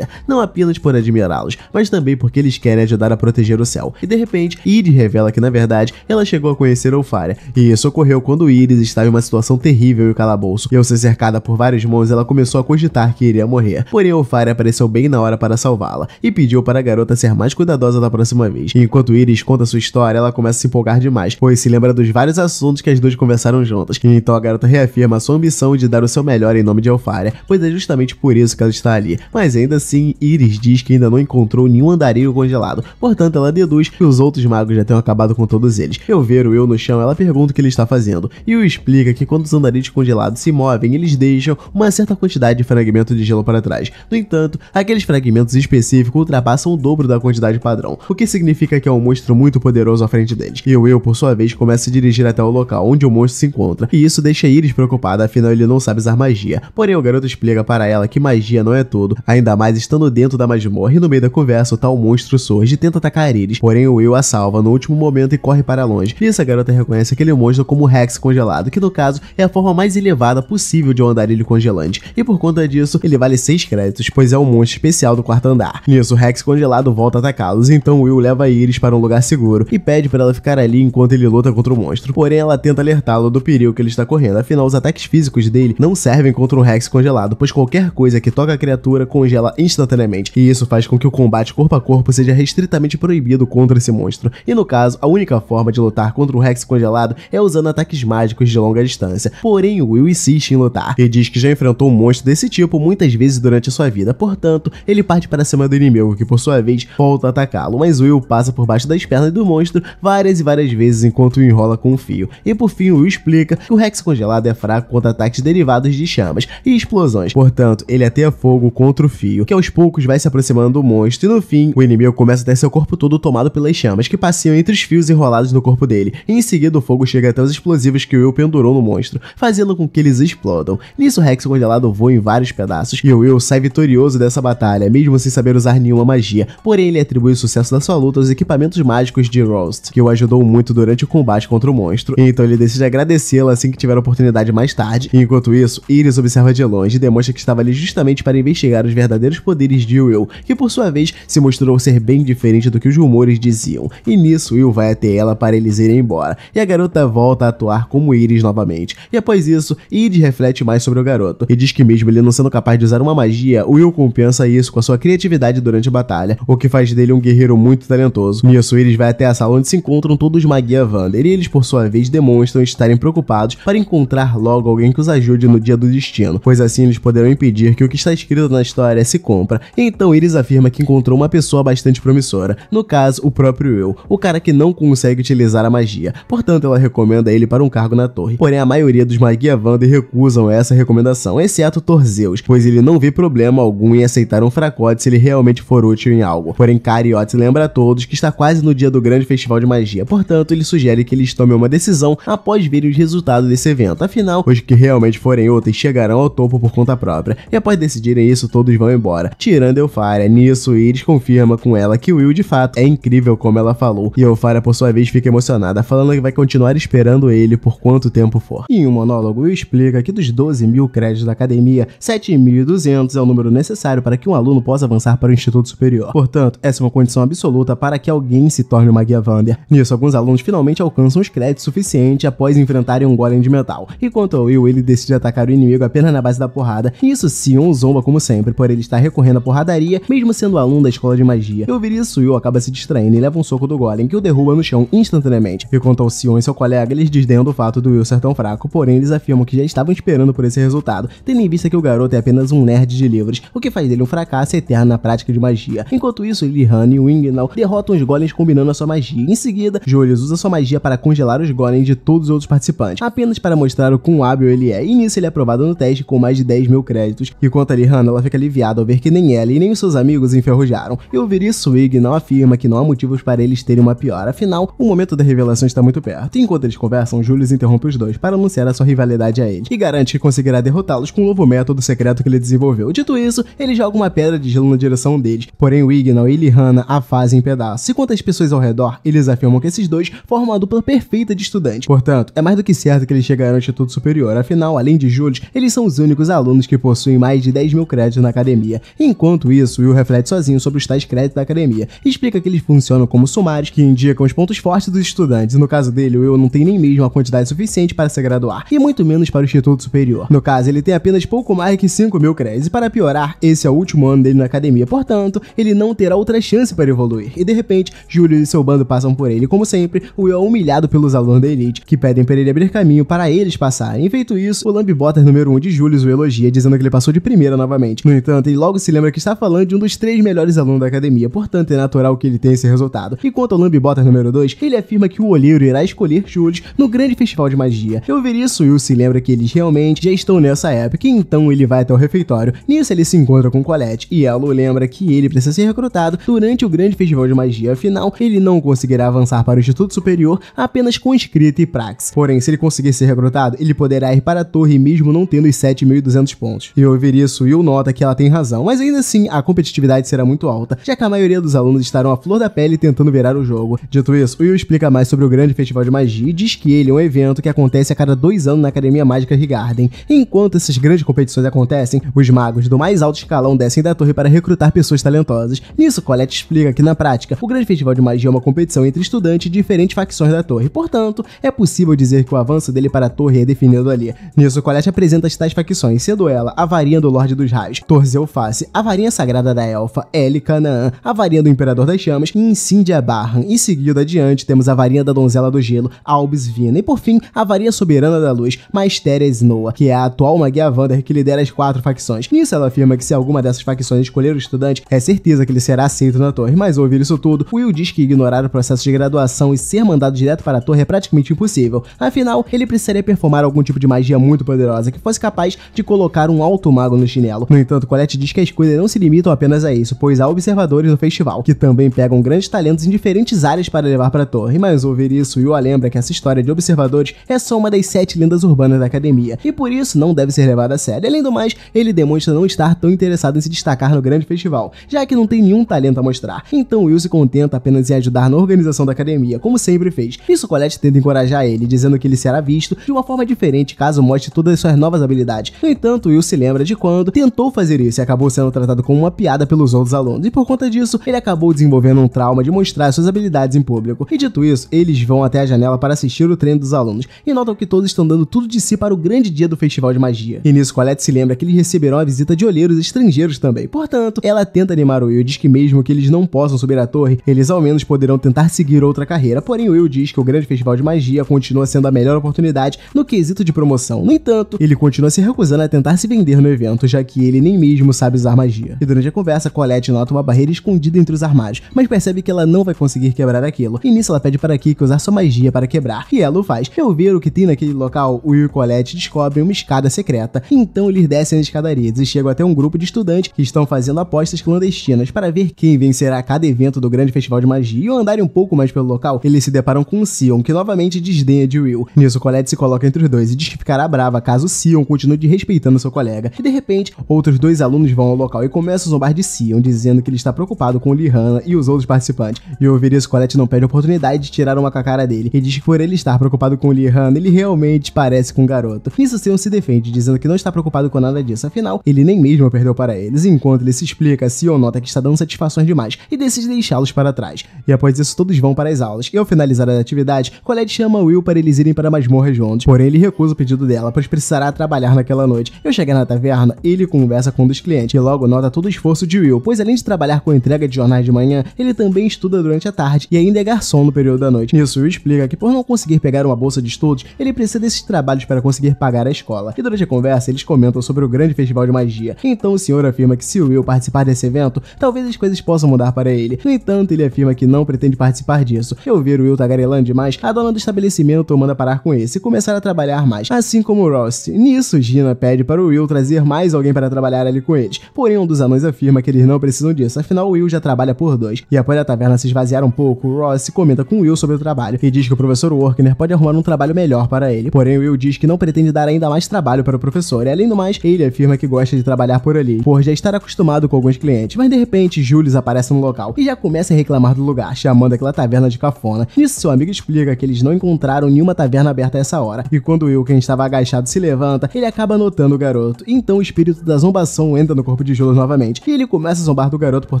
não apenas por admirá-los, mas também porque eles querem ajudar a proteger o céu. E de repente, Iris revela que na verdade ela chegou a conhecer Olfaria, e isso ocorreu quando Iris está estava em uma situação terrível e o calabouço, e ao ser cercada por vários mons, ela começou a cogitar que iria morrer. Porém, Ofari apareceu bem na hora para salvá-la, e pediu para a garota ser mais cuidadosa da próxima vez. enquanto Iris conta sua história, ela começa a se empolgar demais, pois se lembra dos vários assuntos que as duas conversaram juntas. E então a garota reafirma sua ambição de dar o seu melhor em nome de Elfaria, pois é justamente por isso que ela está ali. Mas ainda assim, Iris diz que ainda não encontrou nenhum andarilho congelado, portanto ela deduz que os outros magos já tenham acabado com todos eles. Eu ver o Will no chão, ela pergunta o que ele está fazendo, e o espírito explica que quando os andarilhos congelados se movem, eles deixam uma certa quantidade de fragmento de gelo para trás. No entanto, aqueles fragmentos específicos ultrapassam o dobro da quantidade padrão, o que significa que é um monstro muito poderoso à frente deles. E o Will, por sua vez, começa a dirigir até o local onde o monstro se encontra, e isso deixa Iris preocupada, afinal ele não sabe usar magia. Porém, o garoto explica para ela que magia não é tudo, ainda mais estando dentro da masmorra e no meio da conversa o tal monstro surge e tenta atacar Iris, porém o Will a salva no último momento e corre para longe. E essa garota reconhece aquele monstro como Rex congelado, que que no caso é a forma mais elevada possível de um andarilho congelante, e por conta disso ele vale 6 créditos, pois é um monstro especial do quarto andar. Nisso, Rex congelado volta a atacá-los, então Will leva Iris para um lugar seguro e pede para ela ficar ali enquanto ele luta contra o monstro, porém ela tenta alertá-lo do perigo que ele está correndo, afinal os ataques físicos dele não servem contra um Rex congelado, pois qualquer coisa que toca a criatura congela instantaneamente, e isso faz com que o combate corpo a corpo seja restritamente proibido contra esse monstro, e no caso, a única forma de lutar contra o Rex congelado é usando ataques mágicos de longa longa distância. Porém, Will insiste em lutar e diz que já enfrentou um monstro desse tipo muitas vezes durante a sua vida, portanto, ele parte para cima do inimigo, que por sua vez volta a atacá-lo, mas Will passa por baixo das pernas do monstro várias e várias vezes enquanto o enrola com um fio. E por fim, Will explica que o Rex congelado é fraco contra ataques derivados de chamas e explosões, portanto, ele até fogo contra o fio, que aos poucos vai se aproximando do monstro e no fim, o inimigo começa a ter seu corpo todo tomado pelas chamas, que passeiam entre os fios enrolados no corpo dele, e em seguida o fogo chega até os explosivos que Will pendura pendurou no monstro, fazendo com que eles explodam. Nisso, Rex congelado voa em vários pedaços e o Will sai vitorioso dessa batalha, mesmo sem saber usar nenhuma magia. Porém, ele atribui o sucesso da sua luta aos equipamentos mágicos de Roast, que o ajudou muito durante o combate contra o monstro. Então, ele decide agradecê-la assim que tiver a oportunidade mais tarde. Enquanto isso, Iris observa de longe e demonstra que estava ali justamente para investigar os verdadeiros poderes de Will, que por sua vez se mostrou ser bem diferente do que os rumores diziam. E nisso, Will vai até ela para eles irem embora. E a garota volta a atuar como Iris novamente. E após isso, Id reflete mais sobre o garoto e diz que mesmo ele não sendo capaz de usar uma magia, Will compensa isso com a sua criatividade durante a batalha, o que faz dele um guerreiro muito talentoso. Nisso, Iris vai até a sala onde se encontram todos Magia Vander e eles por sua vez demonstram estarem preocupados para encontrar logo alguém que os ajude no dia do destino, pois assim eles poderão impedir que o que está escrito na história se compra. Então Iris afirma que encontrou uma pessoa bastante promissora, no caso o próprio Will, o cara que não consegue utilizar a magia. Portanto, ela recomenda ele para um cargo na torre porém a maioria dos Magiavandi recusam essa recomendação, exceto Torzeus, pois ele não vê problema algum em aceitar um fracote se ele realmente for útil em algo. Porém, Cariotes lembra a todos que está quase no dia do grande festival de magia, portanto, ele sugere que eles tomem uma decisão após verem os resultados desse evento. Afinal, os que realmente forem úteis chegarão ao topo por conta própria, e após decidirem isso, todos vão embora, tirando Elfara. Nisso, Iris confirma com ela que Will de fato é incrível como ela falou, e Elfara por sua vez fica emocionada, falando que vai continuar esperando ele por quanto tempo tempo for. Em um monólogo, explica que dos 12 mil créditos da academia, 7.200 é o número necessário para que um aluno possa avançar para o Instituto Superior. Portanto, essa é uma condição absoluta para que alguém se torne uma guia Vander. Nisso, alguns alunos finalmente alcançam os créditos suficientes após enfrentarem um golem de metal. E quanto ao Will, ele decide atacar o inimigo apenas na base da porrada, e isso Sion zomba como sempre, por ele estar recorrendo à porradaria, mesmo sendo aluno da escola de magia. E ouvir isso, Will acaba se distraindo e leva um soco do Golem, que o derruba no chão instantaneamente. E quanto ao Sion e seu colega, eles desdenham do fato do Will ser tão fraco, porém eles afirmam que já estavam esperando por esse resultado, tendo em vista que o garoto é apenas um nerd de livros, o que faz dele um fracasso eterno na prática de magia. Enquanto isso, Lihan e Wingnall derrotam os golems combinando a sua magia. Em seguida, Julius usa sua magia para congelar os golems de todos os outros participantes, apenas para mostrar o quão hábil ele é, e nisso ele é aprovado no teste com mais de 10 mil créditos. E quanto a Lihan, ela fica aliviada ao ver que nem ela e nem os seus amigos enferrujaram. E ouvir isso, Wingnall afirma que não há motivos para eles terem uma pior, afinal, o momento da revelação está muito perto. enquanto eles conversam, Julius interrompe os dois para anunciar a sua rivalidade a eles, e garante que conseguirá derrotá-los com um novo método secreto que ele desenvolveu. Dito isso, ele joga uma pedra de gelo na direção deles, porém Wignall e Lihana a fazem em pedaços, e quanto às pessoas ao redor, eles afirmam que esses dois formam a dupla perfeita de estudantes. Portanto, é mais do que certo que eles chegaram ao Instituto Superior, afinal, além de Julius, eles são os únicos alunos que possuem mais de 10 mil créditos na academia. Enquanto isso, Will reflete sozinho sobre os tais créditos da academia, e explica que eles funcionam como sumários que indicam os pontos fortes dos estudantes, no caso dele, o Will não tem nem mesmo a quantidade suficiente suficiente para se graduar, e muito menos para o Instituto Superior. No caso, ele tem apenas pouco mais que 5 mil créditos, e para piorar, esse é o último ano dele na academia, portanto, ele não terá outra chance para evoluir. E de repente, Júlio e seu bando passam por ele, como sempre, o é humilhado pelos alunos da Elite, que pedem para ele abrir caminho para eles passarem. Feito isso, o Lambibotas número 1 um de Júlio o elogia, dizendo que ele passou de primeira novamente. No entanto, ele logo se lembra que está falando de um dos três melhores alunos da academia, portanto é natural que ele tenha esse resultado. E quanto ao Lambibotas número 2, ele afirma que o olheiro irá escolher Júlio no grande festival de magia magia. Ao ver isso, Will se lembra que eles realmente já estão nessa época, então ele vai até o refeitório. Nisso ele se encontra com Colette e ela o lembra que ele precisa ser recrutado durante o grande festival de magia, afinal ele não conseguirá avançar para o Instituto Superior apenas com escrita e praxe. Porém, se ele conseguir ser recrutado, ele poderá ir para a torre mesmo não tendo os 7.200 pontos. E ao ver isso, Will nota que ela tem razão, mas ainda assim a competitividade será muito alta, já que a maioria dos alunos estarão à flor da pele tentando virar o jogo. Dito isso, Will explica mais sobre o grande festival de magia e diz que ele é um evento que acontece acontece a cada dois anos na Academia Mágica Rigarden. enquanto essas grandes competições acontecem, os magos do mais alto escalão descem da torre para recrutar pessoas talentosas. Nisso, Colette explica que na prática, o Grande Festival de Magia é uma competição entre estudantes de diferentes facções da torre. Portanto, é possível dizer que o avanço dele para a torre é definido ali. Nisso, Colette apresenta as tais facções, sendo ela a varinha do Lorde dos Raios, Torzeu Face, a varinha sagrada da Elfa, El Canaan, a varinha do Imperador das Chamas Incindia Incíndia Barran. Em seguida adiante, temos a varinha da Donzela do Gelo, Albis Vina e por fim, a varinha Maria Soberana da Luz, mais Teres Noa, que é a atual Magia Vander que lidera as quatro facções. Nisso ela afirma que se alguma dessas facções escolher o estudante, é certeza que ele será aceito na torre, mas ouvir isso tudo, Will diz que ignorar o processo de graduação e ser mandado direto para a torre é praticamente impossível. Afinal, ele precisaria performar algum tipo de magia muito poderosa que fosse capaz de colocar um alto mago no chinelo. No entanto, Colette diz que as coisas não se limitam apenas a isso, pois há observadores no festival, que também pegam grandes talentos em diferentes áreas para levar para a torre, mas ouvir isso, Will lembra que essa história de observadores é só só uma das sete lendas urbanas da academia, e por isso não deve ser levado a sério. Além do mais, ele demonstra não estar tão interessado em se destacar no grande festival, já que não tem nenhum talento a mostrar. Então Will se contenta apenas em ajudar na organização da academia, como sempre fez. Isso Colette tenta encorajar ele, dizendo que ele será visto de uma forma diferente caso mostre todas as suas novas habilidades. No entanto, Will se lembra de quando tentou fazer isso e acabou sendo tratado como uma piada pelos outros alunos, e por conta disso, ele acabou desenvolvendo um trauma de mostrar suas habilidades em público. E dito isso, eles vão até a janela para assistir o treino dos alunos, e notam que todos estão dando tudo de si para o grande dia do festival de magia. E nisso, Colette se lembra que eles receberão a visita de olheiros estrangeiros também. Portanto, ela tenta animar o Will e diz que mesmo que eles não possam subir à torre, eles ao menos poderão tentar seguir outra carreira. Porém, o Will diz que o grande festival de magia continua sendo a melhor oportunidade no quesito de promoção. No entanto, ele continua se recusando a tentar se vender no evento, já que ele nem mesmo sabe usar magia. E durante a conversa, Colette nota uma barreira escondida entre os armários, mas percebe que ela não vai conseguir quebrar aquilo. E nisso, ela pede para Kika usar sua magia para quebrar, e ela o faz. Eu ver que tem naquele local, Will e Colette descobrem uma escada secreta. Então eles descem as escadarias e chegam até um grupo de estudantes que estão fazendo apostas clandestinas para ver quem vencerá cada evento do grande festival de magia. E ao andarem um pouco mais pelo local, eles se deparam com Sion, que novamente desdenha de Will. Nisso, Colette se coloca entre os dois e diz que ficará brava caso Sion continue desrespeitando seu colega. E de repente, outros dois alunos vão ao local e começam a zombar de Sion, dizendo que ele está preocupado com Lihana e os outros participantes. E ouvir isso, Colette não perde a oportunidade de tirar uma com a cara dele e diz que por ele estar preocupado com Lihana, mano, ele realmente parece com um garoto. Nisso, Seon se defende, dizendo que não está preocupado com nada disso, afinal, ele nem mesmo perdeu para eles. Enquanto ele se explica, Seon nota que está dando satisfações demais e decide deixá-los para trás. E após isso, todos vão para as aulas. E ao finalizar a atividade, Colette chama Will para eles irem para a masmorra juntos, porém ele recusa o pedido dela, pois precisará trabalhar naquela noite. Ao chegar na taverna, ele conversa com um dos clientes e logo nota todo o esforço de Will, pois além de trabalhar com entrega de jornais de manhã, ele também estuda durante a tarde e ainda é garçom no período da noite. Nisso, Will explica que por não conseguir pegar uma bolsa de estudo, ele precisa desses trabalhos para conseguir pagar a escola. E durante a conversa, eles comentam sobre o grande festival de magia. Então o senhor afirma que se o Will participar desse evento, talvez as coisas possam mudar para ele. No entanto, ele afirma que não pretende participar disso. Eu ver o Will tagarelando demais, a dona do estabelecimento manda parar com esse e começar a trabalhar mais, assim como o Ross. Nisso, Gina pede para o Will trazer mais alguém para trabalhar ali com eles. Porém, um dos anões afirma que eles não precisam disso, afinal o Will já trabalha por dois. E após a taverna se esvaziar um pouco, o Ross comenta com o Will sobre o trabalho e diz que o professor Workner pode arrumar um trabalho melhor melhor para ele. Porém, Will diz que não pretende dar ainda mais trabalho para o professor, e além do mais, ele afirma que gosta de trabalhar por ali, por já estar acostumado com alguns clientes, mas de repente Jules aparece no local e já começa a reclamar do lugar, chamando aquela taverna de cafona. Nisso, seu amigo explica que eles não encontraram nenhuma taverna aberta a essa hora, e quando Will, quem estava agachado, se levanta, ele acaba notando o garoto. Então o espírito da zombação entra no corpo de Jules novamente, e ele começa a zombar do garoto por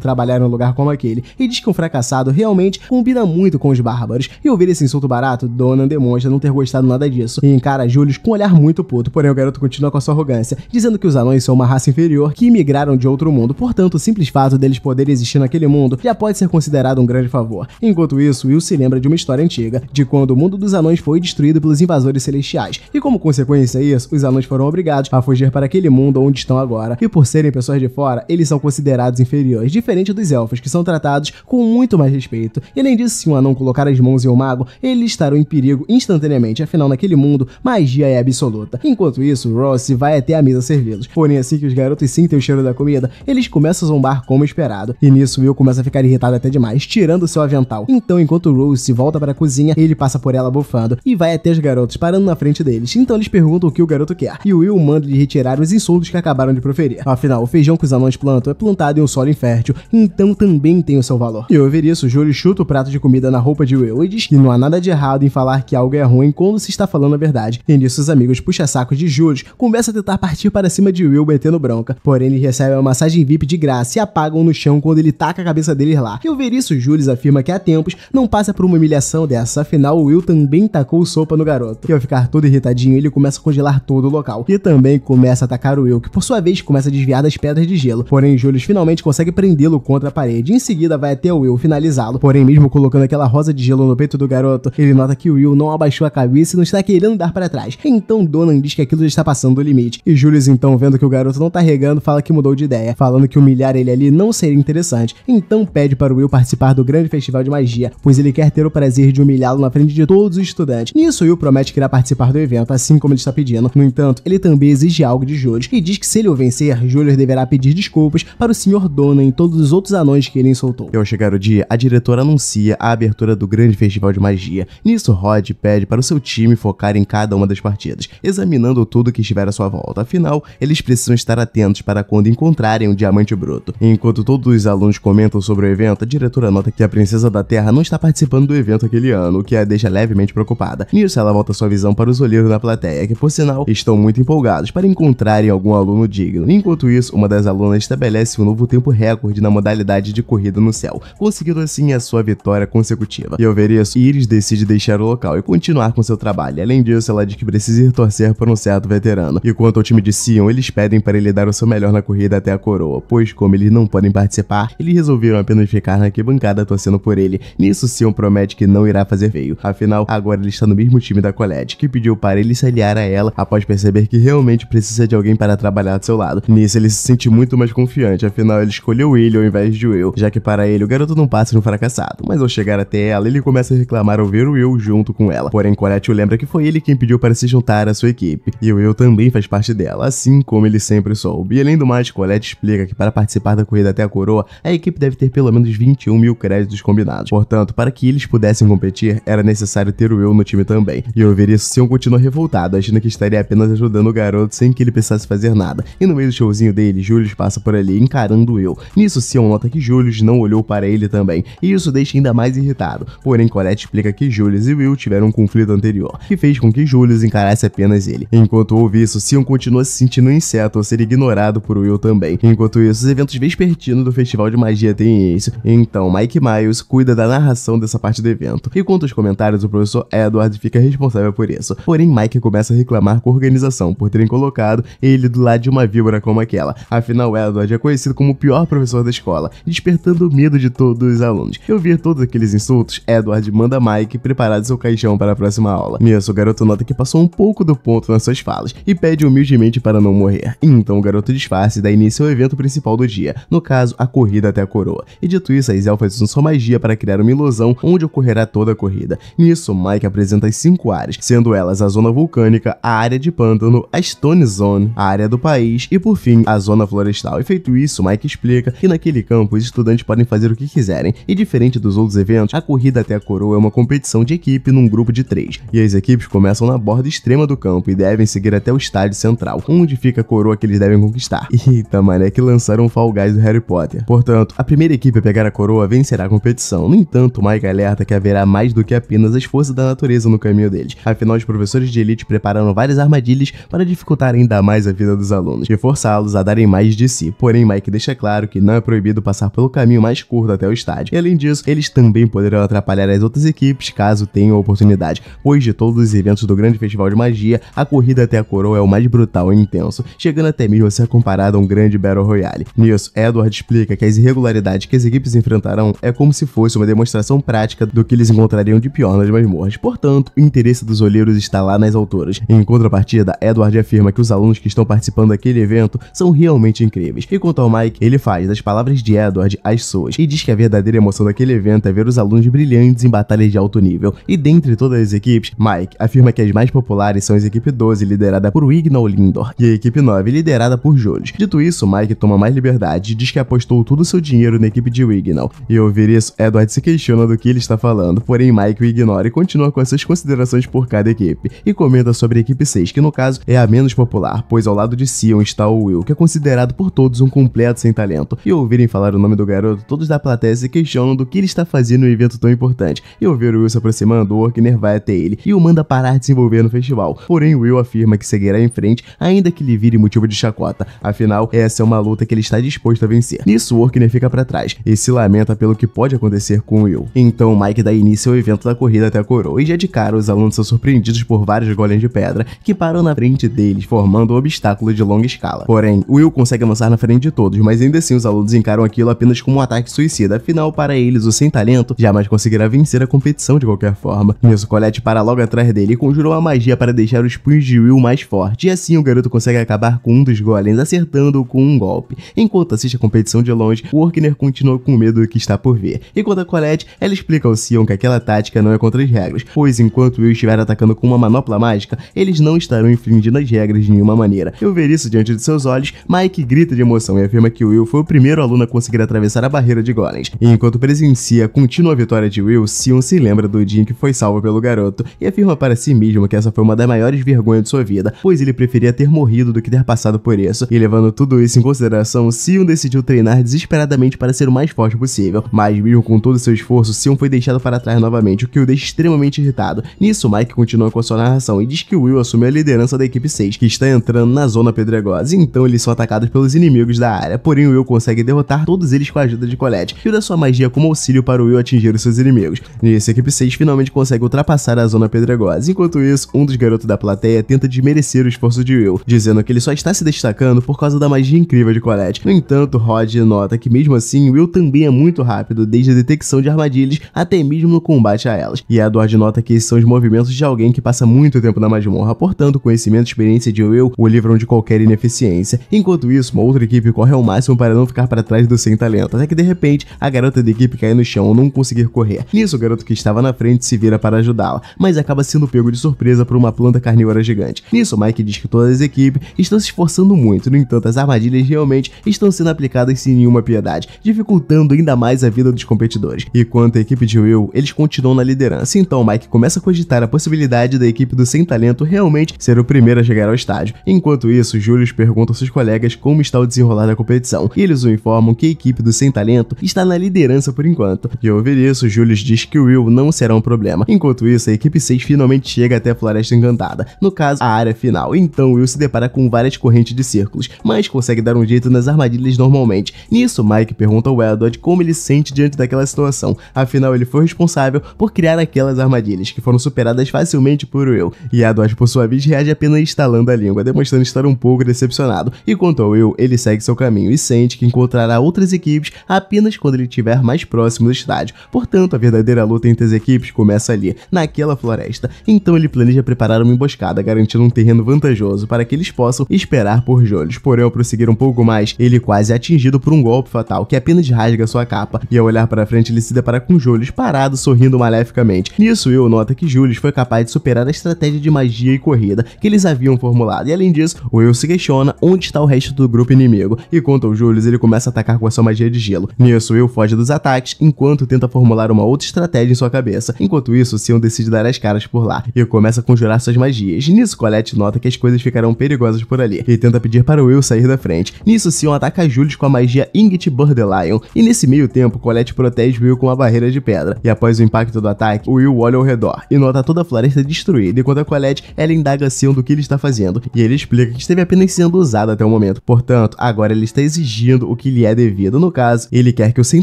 trabalhar em um lugar como aquele, e diz que um fracassado realmente combina muito com os bárbaros, e ouvir esse insulto barato, Donan demonstra não ter gostado interessado em nada disso e encara Julius com um olhar muito puto, porém o garoto continua com a sua arrogância, dizendo que os anões são uma raça inferior que imigraram de outro mundo, portanto o simples fato deles poderem existir naquele mundo já pode ser considerado um grande favor. Enquanto isso, Will se lembra de uma história antiga, de quando o mundo dos anões foi destruído pelos invasores celestiais, e como consequência disso, os anões foram obrigados a fugir para aquele mundo onde estão agora, e por serem pessoas de fora, eles são considerados inferiores, diferente dos elfos, que são tratados com muito mais respeito. E além disso, se um anão colocar as mãos em um mago, eles estarão em perigo instantaneamente, afinal naquele mundo, magia é absoluta. Enquanto isso, Ross vai até a mesa servi-los. Porém, assim que os garotos sentem o cheiro da comida, eles começam a zombar como esperado. E nisso, Will começa a ficar irritado até demais, tirando seu avental. Então, enquanto Rose volta para a cozinha, ele passa por ela bufando e vai até os garotos, parando na frente deles. Então, eles perguntam o que o garoto quer. E Will manda lhe retirar os insultos que acabaram de proferir. Afinal, o feijão que os anões plantam é plantado em um solo infértil, então também tem o seu valor. E ao ver isso, Júlio chuta o prato de comida na roupa de Will e diz que não há nada de errado em falar que algo é ruim quando se está falando a verdade. E nisso, os amigos puxa-saco de Julius começam a tentar partir para cima de Will metendo bronca. Porém, ele recebe uma massagem VIP de graça e apagam no chão quando ele taca a cabeça dele lá. E ao ver isso, Julius afirma que há tempos não passa por uma humilhação dessa, afinal, Will também tacou sopa no garoto. E ao ficar todo irritadinho, ele começa a congelar todo o local. E também começa a atacar o Will, que por sua vez começa a desviar das pedras de gelo. Porém, Julius finalmente consegue prendê-lo contra a parede. E em seguida, vai até o Will finalizá-lo. Porém, mesmo colocando aquela rosa de gelo no peito do garoto, ele nota que o Will não abaixou a cabeça se não está querendo dar para trás. Então Donan diz que aquilo já está passando o limite. E Julius então, vendo que o garoto não tá regando, fala que mudou de ideia, falando que humilhar ele ali não seria interessante. Então pede para Will participar do grande festival de magia, pois ele quer ter o prazer de humilhá-lo na frente de todos os estudantes. Nisso, Will promete que irá participar do evento, assim como ele está pedindo. No entanto, ele também exige algo de Julius e diz que se ele o vencer, Julius deverá pedir desculpas para o Sr. Donan e todos os outros anões que ele insultou. E ao chegar o dia, a diretora anuncia a abertura do grande festival de magia. Nisso, Rod pede para o seu tio time focar em cada uma das partidas, examinando tudo que estiver à sua volta. Afinal, eles precisam estar atentos para quando encontrarem o um diamante bruto. Enquanto todos os alunos comentam sobre o evento, a diretora nota que a princesa da Terra não está participando do evento aquele ano, o que a deixa levemente preocupada. Nisso, ela volta sua visão para os olheiros da plateia, que por sinal estão muito empolgados para encontrarem algum aluno digno. Enquanto isso, uma das alunas estabelece um novo tempo recorde na modalidade de corrida no céu, conseguindo assim a sua vitória consecutiva. E ao ver isso, Iris decide deixar o local e continuar com seu trabalho. Além disso, ela diz que precisa ir torcer por um certo veterano. E quanto ao time de Sion, eles pedem para ele dar o seu melhor na corrida até a coroa, pois como eles não podem participar, eles resolveram apenas ficar na arquibancada torcendo por ele. Nisso, Sion promete que não irá fazer feio. Afinal, agora ele está no mesmo time da Colette, que pediu para ele se aliar a ela após perceber que realmente precisa de alguém para trabalhar do seu lado. Nisso, ele se sente muito mais confiante, afinal, ele escolheu ele ao invés de Will, já que para ele o garoto não passa de um fracassado. Mas ao chegar até ela, ele começa a reclamar ao ver o Will junto com ela. Porém, Colette lembra que foi ele quem pediu para se juntar à sua equipe, e o Will também faz parte dela, assim como ele sempre soube. E além do mais, Colette explica que para participar da corrida até a coroa, a equipe deve ter pelo menos 21 mil créditos combinados. Portanto, para que eles pudessem competir, era necessário ter o Will no time também. E eu veria eu continua revoltado, achando que estaria apenas ajudando o garoto sem que ele precisasse fazer nada. E no meio do showzinho dele, Julius passa por ali, encarando o Will. Nisso, Sion nota que Julius não olhou para ele também, e isso deixa ainda mais irritado. Porém, Colette explica que Julius e Will tiveram um conflito anterior que fez com que Julius encarasse apenas ele. Enquanto ouve isso, Sion continua se sentindo inseto ao ser ignorado por Will também. Enquanto isso, os eventos vespertinos do Festival de Magia têm início. Então, Mike Miles cuida da narração dessa parte do evento, e quanto aos comentários, o professor Edward fica responsável por isso. Porém, Mike começa a reclamar com a organização por terem colocado ele do lado de uma víbora como aquela. Afinal, Edward é conhecido como o pior professor da escola, despertando o medo de todos os alunos. E ouvir todos aqueles insultos, Edward manda Mike preparar seu caixão para a próxima aula aula. Mesmo o garoto nota que passou um pouco do ponto nas suas falas e pede humildemente para não morrer. Então o garoto disfarce e dá início ao evento principal do dia, no caso, a corrida até a coroa. E dito isso, Isel faz usam sua magia para criar uma ilusão onde ocorrerá toda a corrida. Nisso, Mike apresenta as cinco áreas, sendo elas a zona vulcânica, a área de pântano, a Stone Zone, a área do país e, por fim, a zona florestal. E feito isso, Mike explica que naquele campo os estudantes podem fazer o que quiserem, e diferente dos outros eventos, a corrida até a coroa é uma competição de equipe num grupo de três. E as equipes começam na borda extrema do campo e devem seguir até o estádio central, onde fica a coroa que eles devem conquistar. Eita, mané, que lançaram o Fall Guys do Harry Potter. Portanto, a primeira equipe a pegar a coroa vencerá a competição. No entanto, Mike alerta que haverá mais do que apenas as forças da natureza no caminho deles. Afinal, os professores de elite prepararam várias armadilhas para dificultar ainda mais a vida dos alunos e forçá-los a darem mais de si. Porém, Mike deixa claro que não é proibido passar pelo caminho mais curto até o estádio. E além disso, eles também poderão atrapalhar as outras equipes caso tenham oportunidade, pois de todos os eventos do grande festival de magia, a corrida até a coroa é o mais brutal e intenso, chegando até mesmo a ser comparado a um grande Battle Royale. Nisso, Edward explica que as irregularidades que as equipes enfrentarão é como se fosse uma demonstração prática do que eles encontrariam de pior nas masmorras, portanto, o interesse dos olheiros está lá nas alturas. Em contrapartida, Edward afirma que os alunos que estão participando daquele evento são realmente incríveis, e quanto ao Mike, ele faz das palavras de Edward as suas, e diz que a verdadeira emoção daquele evento é ver os alunos brilhantes em batalhas de alto nível, e dentre todas as equipes, Mike afirma que as mais populares são as equipe 12, liderada por Wignall Lindor, e a equipe 9, liderada por Jones. Dito isso, Mike toma mais liberdade e diz que apostou todo o seu dinheiro na equipe de Wignall. E ouvir isso, Edward se questiona do que ele está falando, porém Mike o ignora e continua com as suas considerações por cada equipe, e comenta sobre a equipe 6, que no caso é a menos popular, pois ao lado de Sion está o Will, que é considerado por todos um completo sem talento. E ouvirem falar o nome do garoto, todos da plateia se questionam do que ele está fazendo em um evento tão importante. E ouvir o Will se aproximando, o Orkner vai até ele e o manda parar de se envolver no festival. Porém, Will afirma que seguirá em frente, ainda que lhe vire motivo de chacota. Afinal, essa é uma luta que ele está disposto a vencer. Nisso, Orkney fica para trás e se lamenta pelo que pode acontecer com Will. Então, Mike dá início ao evento da corrida até a coroa e já de cara os alunos são surpreendidos por vários golems de pedra que param na frente deles, formando um obstáculo de longa escala. Porém, Will consegue avançar na frente de todos, mas ainda assim os alunos encaram aquilo apenas como um ataque suicida. Afinal, para eles, o sem talento jamais conseguirá vencer a competição de qualquer forma. Nisso, Colette para logo atrás dele e conjurou uma magia para deixar os punhos de Will mais fortes. E assim o garoto consegue acabar com um dos golems, acertando-o com um golpe. Enquanto assiste a competição de longe, Workner continua com medo do que está por vir. Enquanto a Colette, ela explica ao Sion que aquela tática não é contra as regras, pois enquanto Will estiver atacando com uma manopla mágica, eles não estarão infringindo as regras de nenhuma maneira. Eu ver isso diante de seus olhos, Mike grita de emoção e afirma que Will foi o primeiro aluno a conseguir atravessar a barreira de golems. E enquanto presencia a contínua vitória de Will, Sion se lembra do dia em que foi salvo pelo garoto e afirma para si mesmo que essa foi uma das maiores vergonhas de sua vida, pois ele preferia ter morrido do que ter passado por isso. E levando tudo isso em consideração, Sion decidiu treinar desesperadamente para ser o mais forte possível, mas mesmo com todo seu esforço, Sion foi deixado para trás novamente, o que o deixa extremamente irritado. Nisso, Mike continua com a sua narração e diz que Will assume a liderança da equipe 6, que está entrando na zona pedregosa, então eles são atacados pelos inimigos da área, porém Will consegue derrotar todos eles com a ajuda de Colette, que usa sua magia como auxílio para Will atingir os seus inimigos. Nisso, a equipe 6 finalmente consegue ultrapassar a zona na Pedregosa. Enquanto isso, um dos garotos da plateia tenta desmerecer o esforço de Will, dizendo que ele só está se destacando por causa da magia incrível de Colette. No entanto, Rod nota que mesmo assim, Will também é muito rápido, desde a detecção de armadilhas até mesmo no combate a elas. E Edward nota que esses são os movimentos de alguém que passa muito tempo na masmorra, portanto, o conhecimento e experiência de Will o livram de qualquer ineficiência. Enquanto isso, uma outra equipe corre ao máximo para não ficar para trás do sem talento, até que de repente a garota da equipe cai no chão ou não conseguir correr. Nisso, o garoto que estava na frente se vira para ajudá-la, mas acaba sendo pego de surpresa por uma planta carnívora gigante. Nisso, Mike diz que todas as equipes estão se esforçando muito, no entanto, as armadilhas realmente estão sendo aplicadas sem nenhuma piedade, dificultando ainda mais a vida dos competidores. E quanto à equipe de Will, eles continuam na liderança, então Mike começa a cogitar a possibilidade da equipe do Sem Talento realmente ser o primeiro a chegar ao estádio. Enquanto isso, Julius pergunta aos seus colegas como está o desenrolar da competição, e eles o informam que a equipe do Sem Talento está na liderança por enquanto. De ouvir isso, Julius diz que Will não será um problema. Enquanto isso, a equipe 16 finalmente chega até a Floresta Encantada, no caso, a área final. Então Will se depara com várias correntes de círculos, mas consegue dar um jeito nas armadilhas normalmente. Nisso, Mike pergunta ao Eldred como ele sente diante daquela situação, afinal ele foi responsável por criar aquelas armadilhas, que foram superadas facilmente por Will. E Eldred, por sua vez, reage apenas estalando a língua, demonstrando estar um pouco decepcionado. E quanto ao Will, ele segue seu caminho e sente que encontrará outras equipes apenas quando ele estiver mais próximo do estádio. Portanto, a verdadeira luta entre as equipes começa ali, naquela floresta floresta, então ele planeja preparar uma emboscada, garantindo um terreno vantajoso para que eles possam esperar por Jolhos. Porém, ao prosseguir um pouco mais, ele é quase é atingido por um golpe fatal que apenas rasga sua capa, e ao olhar para frente ele se depara com Jolhos parado sorrindo maleficamente. Nisso, Will nota que Julius foi capaz de superar a estratégia de magia e corrida que eles haviam formulado, e além disso, Will se questiona onde está o resto do grupo inimigo, e quanto ao Julius, ele começa a atacar com a sua magia de gelo. Nisso, Will foge dos ataques, enquanto tenta formular uma outra estratégia em sua cabeça. Enquanto isso, Sion decide dar as caras por lá e começa a conjurar suas magias. Nisso, Colette nota que as coisas ficarão perigosas por ali e tenta pedir para Will sair da frente. Nisso, Sion ataca Julius com a magia Inget Burdelion e nesse meio tempo, Colette protege Will com uma barreira de pedra. E após o impacto do ataque, Will olha ao redor e nota toda a floresta destruída, enquanto a Colette ela indaga Sion do que ele está fazendo e ele explica que esteve apenas sendo usado até o momento. Portanto, agora ele está exigindo o que lhe é devido. No caso, ele quer que o sem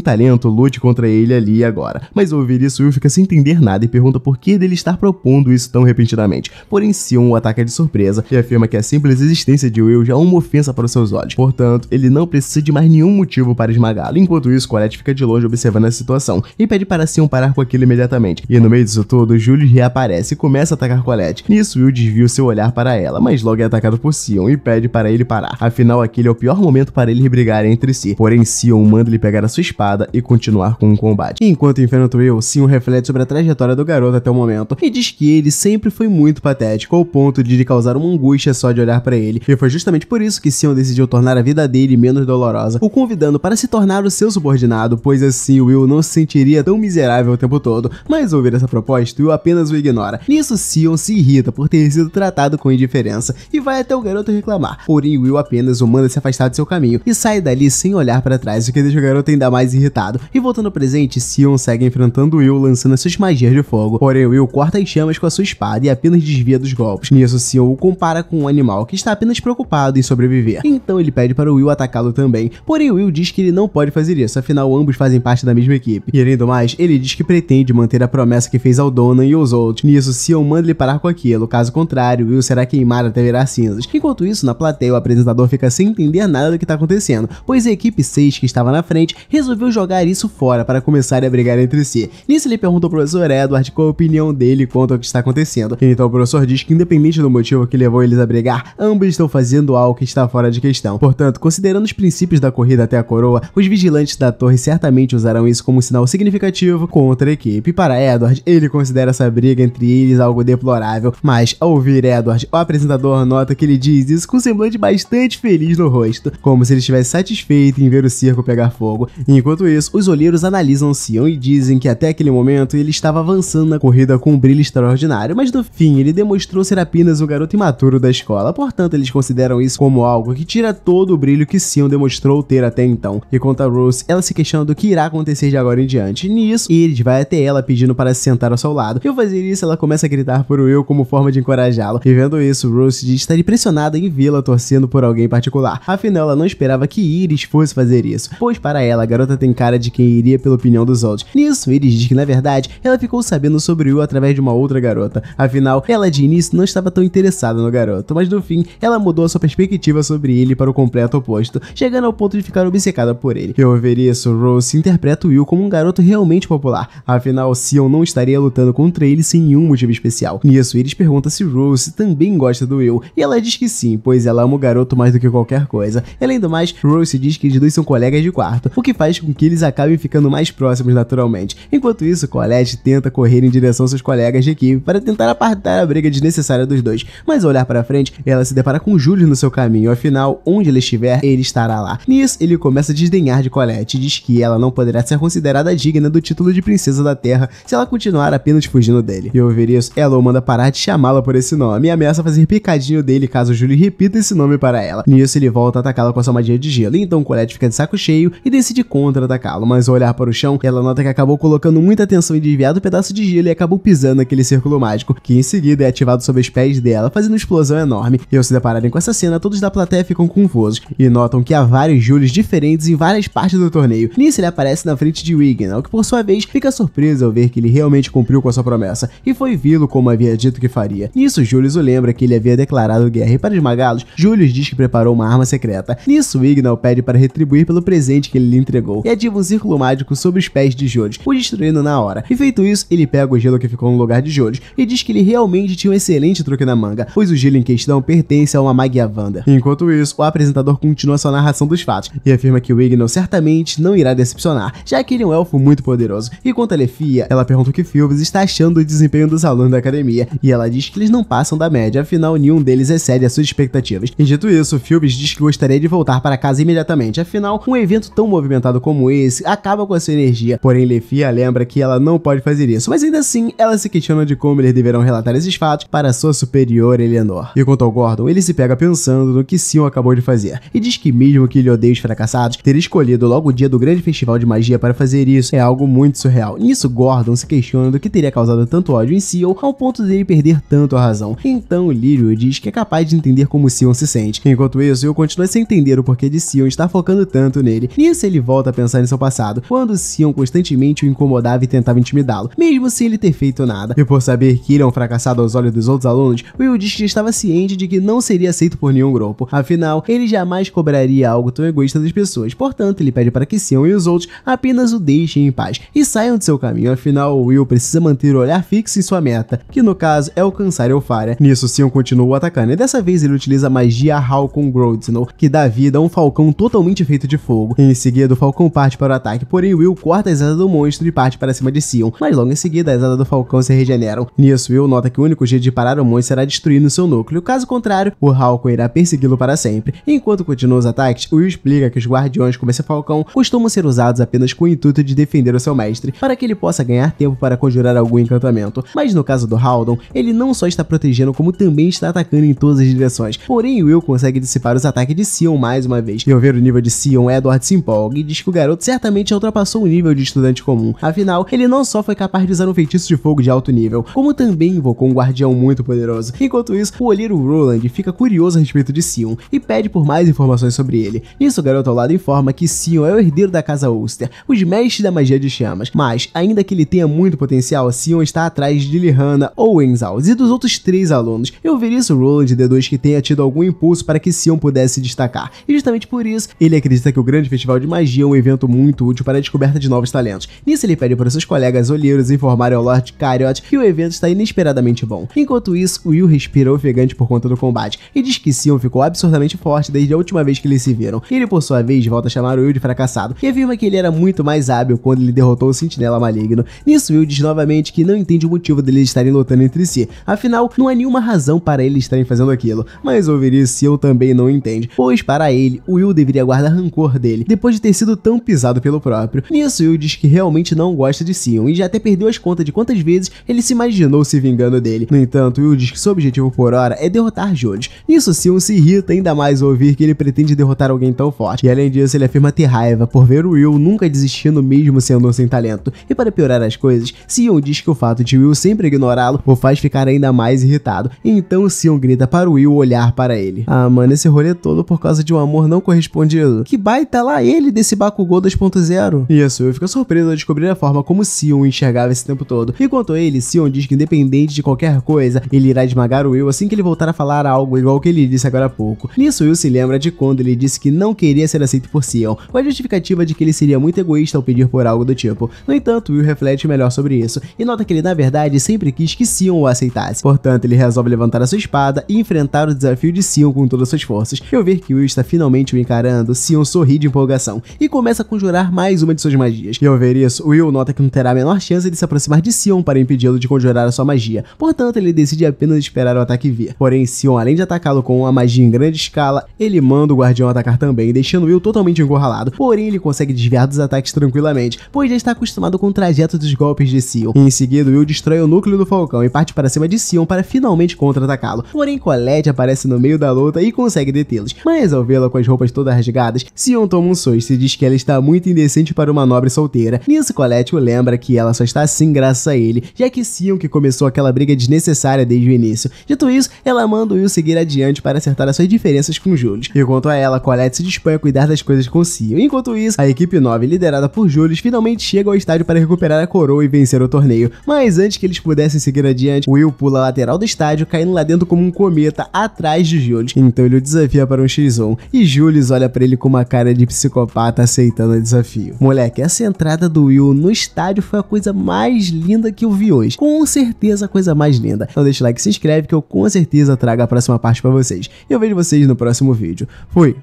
talento lute contra ele ali e agora. Mas ao ouvir isso, Will fica sem entender nada e pergunta por que dele estar propondo isso tão repentinamente. Porém, Sion o ataca de surpresa e afirma que a simples existência de Will já é uma ofensa para os seus olhos. Portanto, ele não precisa de mais nenhum motivo para esmagá-lo. Enquanto isso, Colette fica de longe observando a situação e pede para Sion parar com aquilo imediatamente. E no meio disso tudo, Julius reaparece e começa a atacar Colette. Nisso, Will desvia o seu olhar para ela, mas logo é atacado por Sion e pede para ele parar. Afinal, aquele é o pior momento para eles brigarem entre si. Porém, Sion manda ele pegar a sua espada e continuar com o combate. Enquanto enfrenta Will, Sion reflete sobre a trajetória do garoto até o momento e diz que ele sempre foi muito patético, ao ponto de lhe causar uma angústia só de olhar para ele, e foi justamente por isso que Sion decidiu tornar a vida dele menos dolorosa, o convidando para se tornar o seu subordinado, pois assim Will não se sentiria tão miserável o tempo todo, mas ouvir essa proposta, Will apenas o ignora. Nisso, Sion se irrita por ter sido tratado com indiferença, e vai até o garoto reclamar, porém Will apenas o manda se afastar de seu caminho, e sai dali sem olhar para trás, o que deixa o garoto ainda mais irritado, e voltando ao presente, Sion segue enfrentando Will lançando suas magias de fogo, porém Will corta corta as chamas com a sua espada e apenas desvia dos golpes. Nisso, Sion o compara com um animal que está apenas preocupado em sobreviver. Então ele pede para Will atacá-lo também, porém Will diz que ele não pode fazer isso, afinal ambos fazem parte da mesma equipe. E além do mais, ele diz que pretende manter a promessa que fez ao Donan e aos outros. Nisso, Sion manda ele parar com aquilo, caso contrário, Will será queimado até virar cinzas. Enquanto isso, na plateia, o apresentador fica sem entender nada do que está acontecendo, pois a equipe 6 que estava na frente resolveu jogar isso fora para começar a brigar entre si. Nisso ele pergunta ao professor Edward qual a opinião dele ele conta o que está acontecendo. Então o professor diz que, independente do motivo que levou eles a brigar, ambos estão fazendo algo que está fora de questão. Portanto, considerando os princípios da corrida até a coroa, os vigilantes da torre certamente usarão isso como um sinal significativo contra a equipe. Para Edward, ele considera essa briga entre eles algo deplorável, mas ao ouvir Edward, o apresentador nota que ele diz isso com um semblante bastante feliz no rosto, como se ele estivesse satisfeito em ver o circo pegar fogo. Enquanto isso, os olheiros analisam Sion e dizem que até aquele momento ele estava avançando na corrida com um brilho extraordinário, mas no fim ele demonstrou ser apenas um garoto imaturo da escola, portanto eles consideram isso como algo que tira todo o brilho que Sion demonstrou ter até então. E conta a Rose, ela se questiona do que irá acontecer de agora em diante. Nisso, Iris vai até ela pedindo para se sentar ao seu lado, e ao fazer isso ela começa a gritar por Will como forma de encorajá-lo. E vendo isso, Rose diz estar impressionada em vê-la torcendo por alguém particular, afinal ela não esperava que Iris fosse fazer isso, pois para ela a garota tem cara de quem iria pela opinião dos outros. Nisso, Iris diz que na verdade ela ficou sabendo sobre Will através de uma outra garota. Afinal, ela de início não estava tão interessada no garoto, mas no fim, ela mudou sua perspectiva sobre ele para o completo oposto, chegando ao ponto de ficar obcecada por ele. Eu ver isso, Rose interpreta Will como um garoto realmente popular, afinal, Sion não estaria lutando contra ele sem nenhum motivo especial. Nisso, Iris pergunta se Rose também gosta do Will, e ela diz que sim, pois ela ama o garoto mais do que qualquer coisa. E além do mais, Rose diz que eles dois são colegas de quarto, o que faz com que eles acabem ficando mais próximos naturalmente. Enquanto isso, Colette tenta correr em direção aos seus colegas colegas de equipe para tentar apartar a briga desnecessária dos dois, mas ao olhar para frente, ela se depara com Júlio no seu caminho, afinal, onde ele estiver, ele estará lá. Nisso, ele começa a desdenhar de Colette e diz que ela não poderá ser considerada digna do título de princesa da Terra se ela continuar apenas fugindo dele. E ao ouvir isso, ela o manda parar de chamá-la por esse nome e ameaça fazer picadinho dele caso Júlio repita esse nome para ela. Nisso, ele volta a atacá-la com a sua magia de gelo, então Colette fica de saco cheio e decide contra-atacá-lo, mas ao olhar para o chão, ela nota que acabou colocando muita atenção em desviar do pedaço de gelo e acabou pisando girando naquele círculo mágico, que em seguida é ativado sobre os pés dela, fazendo uma explosão enorme. E ao se depararem com essa cena, todos da plateia ficam confusos e notam que há vários Julius diferentes em várias partes do torneio. Nisso ele aparece na frente de Wigan, o que por sua vez fica surpreso ao ver que ele realmente cumpriu com a sua promessa e foi vê-lo como havia dito que faria. Nisso Julius o lembra que ele havia declarado guerra e para esmagá-los, Julius diz que preparou uma arma secreta. Nisso Wignall pede para retribuir pelo presente que ele lhe entregou e ativa um círculo mágico sobre os pés de Julius, o destruindo na hora. E feito isso, ele pega o gelo que ficou no lugar de Joros e diz que ele realmente tinha um excelente truque na manga, pois o gelo em questão pertence a uma Wanda. Enquanto isso, o apresentador continua sua narração dos fatos e afirma que o Igno certamente não irá decepcionar, já que ele é um elfo muito poderoso. E quanto a Lefia, ela pergunta o que Philbs está achando do desempenho dos alunos da academia e ela diz que eles não passam da média, afinal nenhum deles excede as suas expectativas. E dito isso, Philbs diz que gostaria de voltar para casa imediatamente, afinal um evento tão movimentado como esse acaba com a sua energia. Porém, Lefia lembra que ela não pode fazer isso, mas ainda assim ela se questiona de como eles deverão relatar esses fatos para sua superior Eleanor. E quanto ao Gordon, ele se pega pensando no que Sion acabou de fazer e diz que mesmo que ele odeie os fracassados, ter escolhido logo o dia do grande festival de magia para fazer isso é algo muito surreal. Nisso, Gordon se questiona do que teria causado tanto ódio em Sion ao ponto dele perder tanto a razão. Então, Lírio diz que é capaz de entender como Sion se sente. Enquanto isso, eu continua sem entender o porquê de Sion estar focando tanto nele. Nisso, ele volta a pensar em seu passado, quando Sion constantemente o incomodava e tentava intimidá-lo, mesmo sem ele ter feito nada e por saber que ele é um fracassado aos olhos dos outros alunos, Will diz que estava ciente de que não seria aceito por nenhum grupo. Afinal, ele jamais cobraria algo tão egoísta das pessoas. Portanto, ele pede para que Sion e os outros apenas o deixem em paz e saiam de seu caminho. Afinal, Will precisa manter o olhar fixo em sua meta, que no caso é alcançar Eufária. Nisso, Sion continua o atacando e dessa vez ele utiliza a magia Halcon Grodzinol, que dá vida a um falcão totalmente feito de fogo. Em seguida, o falcão parte para o ataque, porém Will corta a asas do monstro e parte para cima de Sion, mas logo em seguida as asas do falcão se regeneram. Nisso, Will nota que o único jeito de parar o Mon será o seu núcleo, caso contrário, o Halcon irá persegui-lo para sempre. Enquanto continua os ataques, Will explica que os guardiões, como esse falcão, costumam ser usados apenas com o intuito de defender o seu mestre, para que ele possa ganhar tempo para conjurar algum encantamento. Mas no caso do Haldon, ele não só está protegendo, como também está atacando em todas as direções. Porém, Will consegue dissipar os ataques de Sion mais uma vez. E ao ver o nível de Sion, Edward se empolga e diz que o garoto certamente ultrapassou o nível de estudante comum. Afinal, ele não só foi capaz de usar um feitiço de fogo de alto nível, como também invocou um guardião muito poderoso. Enquanto isso, o olheiro Roland fica curioso a respeito de Sion e pede por mais informações sobre ele. Nisso, o garoto ao lado informa que Sion é o herdeiro da Casa Ulster, os mestres da magia de chamas, mas, ainda que ele tenha muito potencial, Sion está atrás de Liliana ou Enzaus e dos outros três alunos. Eu veria isso Roland deduz que tenha tido algum impulso para que Sion pudesse se destacar, e justamente por isso, ele acredita que o Grande Festival de Magia é um evento muito útil para a descoberta de novos talentos. Nisso, ele pede para seus colegas olheiros informarem ao Lord Kyrie Patriots que o evento está inesperadamente bom. Enquanto isso, Will respira ofegante por conta do combate e diz que Sion ficou absurdamente forte desde a última vez que eles se viram. Ele, por sua vez, volta a chamar o Will de fracassado e afirma que ele era muito mais hábil quando ele derrotou o Sentinela Maligno. Nisso, Will diz novamente que não entende o motivo deles estarem lutando entre si, afinal, não há nenhuma razão para eles estarem fazendo aquilo, mas ouvir isso Sion também não entende, pois para ele, o Will deveria guardar rancor dele, depois de ter sido tão pisado pelo próprio. Nisso, Will diz que realmente não gosta de Sion e já até perdeu as contas de quantas vezes ele se imaginou se vingando dele. No entanto, Will diz que seu objetivo por hora é derrotar Jones. Nisso, Sion se irrita ainda mais ao ouvir que ele pretende derrotar alguém tão forte. E além disso, ele afirma ter raiva por ver o Will nunca desistindo mesmo sendo um sem talento. E para piorar as coisas, Sion diz que o fato de Will sempre ignorá-lo o faz ficar ainda mais irritado. Então Sion grita para Will olhar para ele. Ah, mano, esse rolê todo por causa de um amor não correspondido. Que baita lá ele desse Bakugou 2.0. Isso, eu fico surpreso ao descobrir a forma como Sion enxergava esse tempo todo. E quanto a ele, Sion diz que independente de qualquer coisa, ele irá esmagar o Will assim que ele voltar a falar algo igual que ele disse agora há pouco. Nisso, Will se lembra de quando ele disse que não queria ser aceito por Sion, com a justificativa de que ele seria muito egoísta ao pedir por algo do tipo. No entanto, Will reflete melhor sobre isso, e nota que ele na verdade sempre quis que Sion o aceitasse. Portanto, ele resolve levantar a sua espada e enfrentar o desafio de Sion com todas as suas forças. E ao ver que Will está finalmente o encarando, Sion sorri de empolgação e começa a conjurar mais uma de suas magias. E ao ver isso, Will nota que não terá a menor chance de se aproximar de Sion para impedir impedi-lo de conjurar a sua magia. Portanto, ele decide apenas esperar o ataque vir. Porém, Sion, além de atacá-lo com uma magia em grande escala, ele manda o guardião atacar também, deixando Will totalmente encurralado. Porém, ele consegue desviar dos ataques tranquilamente, pois já está acostumado com o trajeto dos golpes de Sion. Em seguida, Will destrói o núcleo do Falcão e parte para cima de Sion para finalmente contra-atacá-lo. Porém, Colette aparece no meio da luta e consegue detê-los. Mas ao vê-la com as roupas todas rasgadas, Sion toma um susto e diz que ela está muito indecente para uma nobre solteira. Nisso, Colette o lembra que ela só está assim graças a ele, já já é que Sion que começou aquela briga desnecessária desde o início. Dito isso, ela manda o Will seguir adiante para acertar as suas diferenças com Julius. Enquanto a ela, Colette se dispõe a cuidar das coisas com Sion. Enquanto isso, a equipe 9, liderada por Julius, finalmente chega ao estádio para recuperar a coroa e vencer o torneio. Mas antes que eles pudessem seguir adiante, Will pula a lateral do estádio, caindo lá dentro como um cometa atrás de Julius. Então ele o desafia para um X1 e Julius olha para ele com uma cara de psicopata aceitando o desafio. Moleque, essa entrada do Will no estádio foi a coisa mais linda que eu vi vi hoje. Com certeza a coisa mais linda. Então deixa o like, se inscreve que eu com certeza trago a próxima parte para vocês. E eu vejo vocês no próximo vídeo. Fui!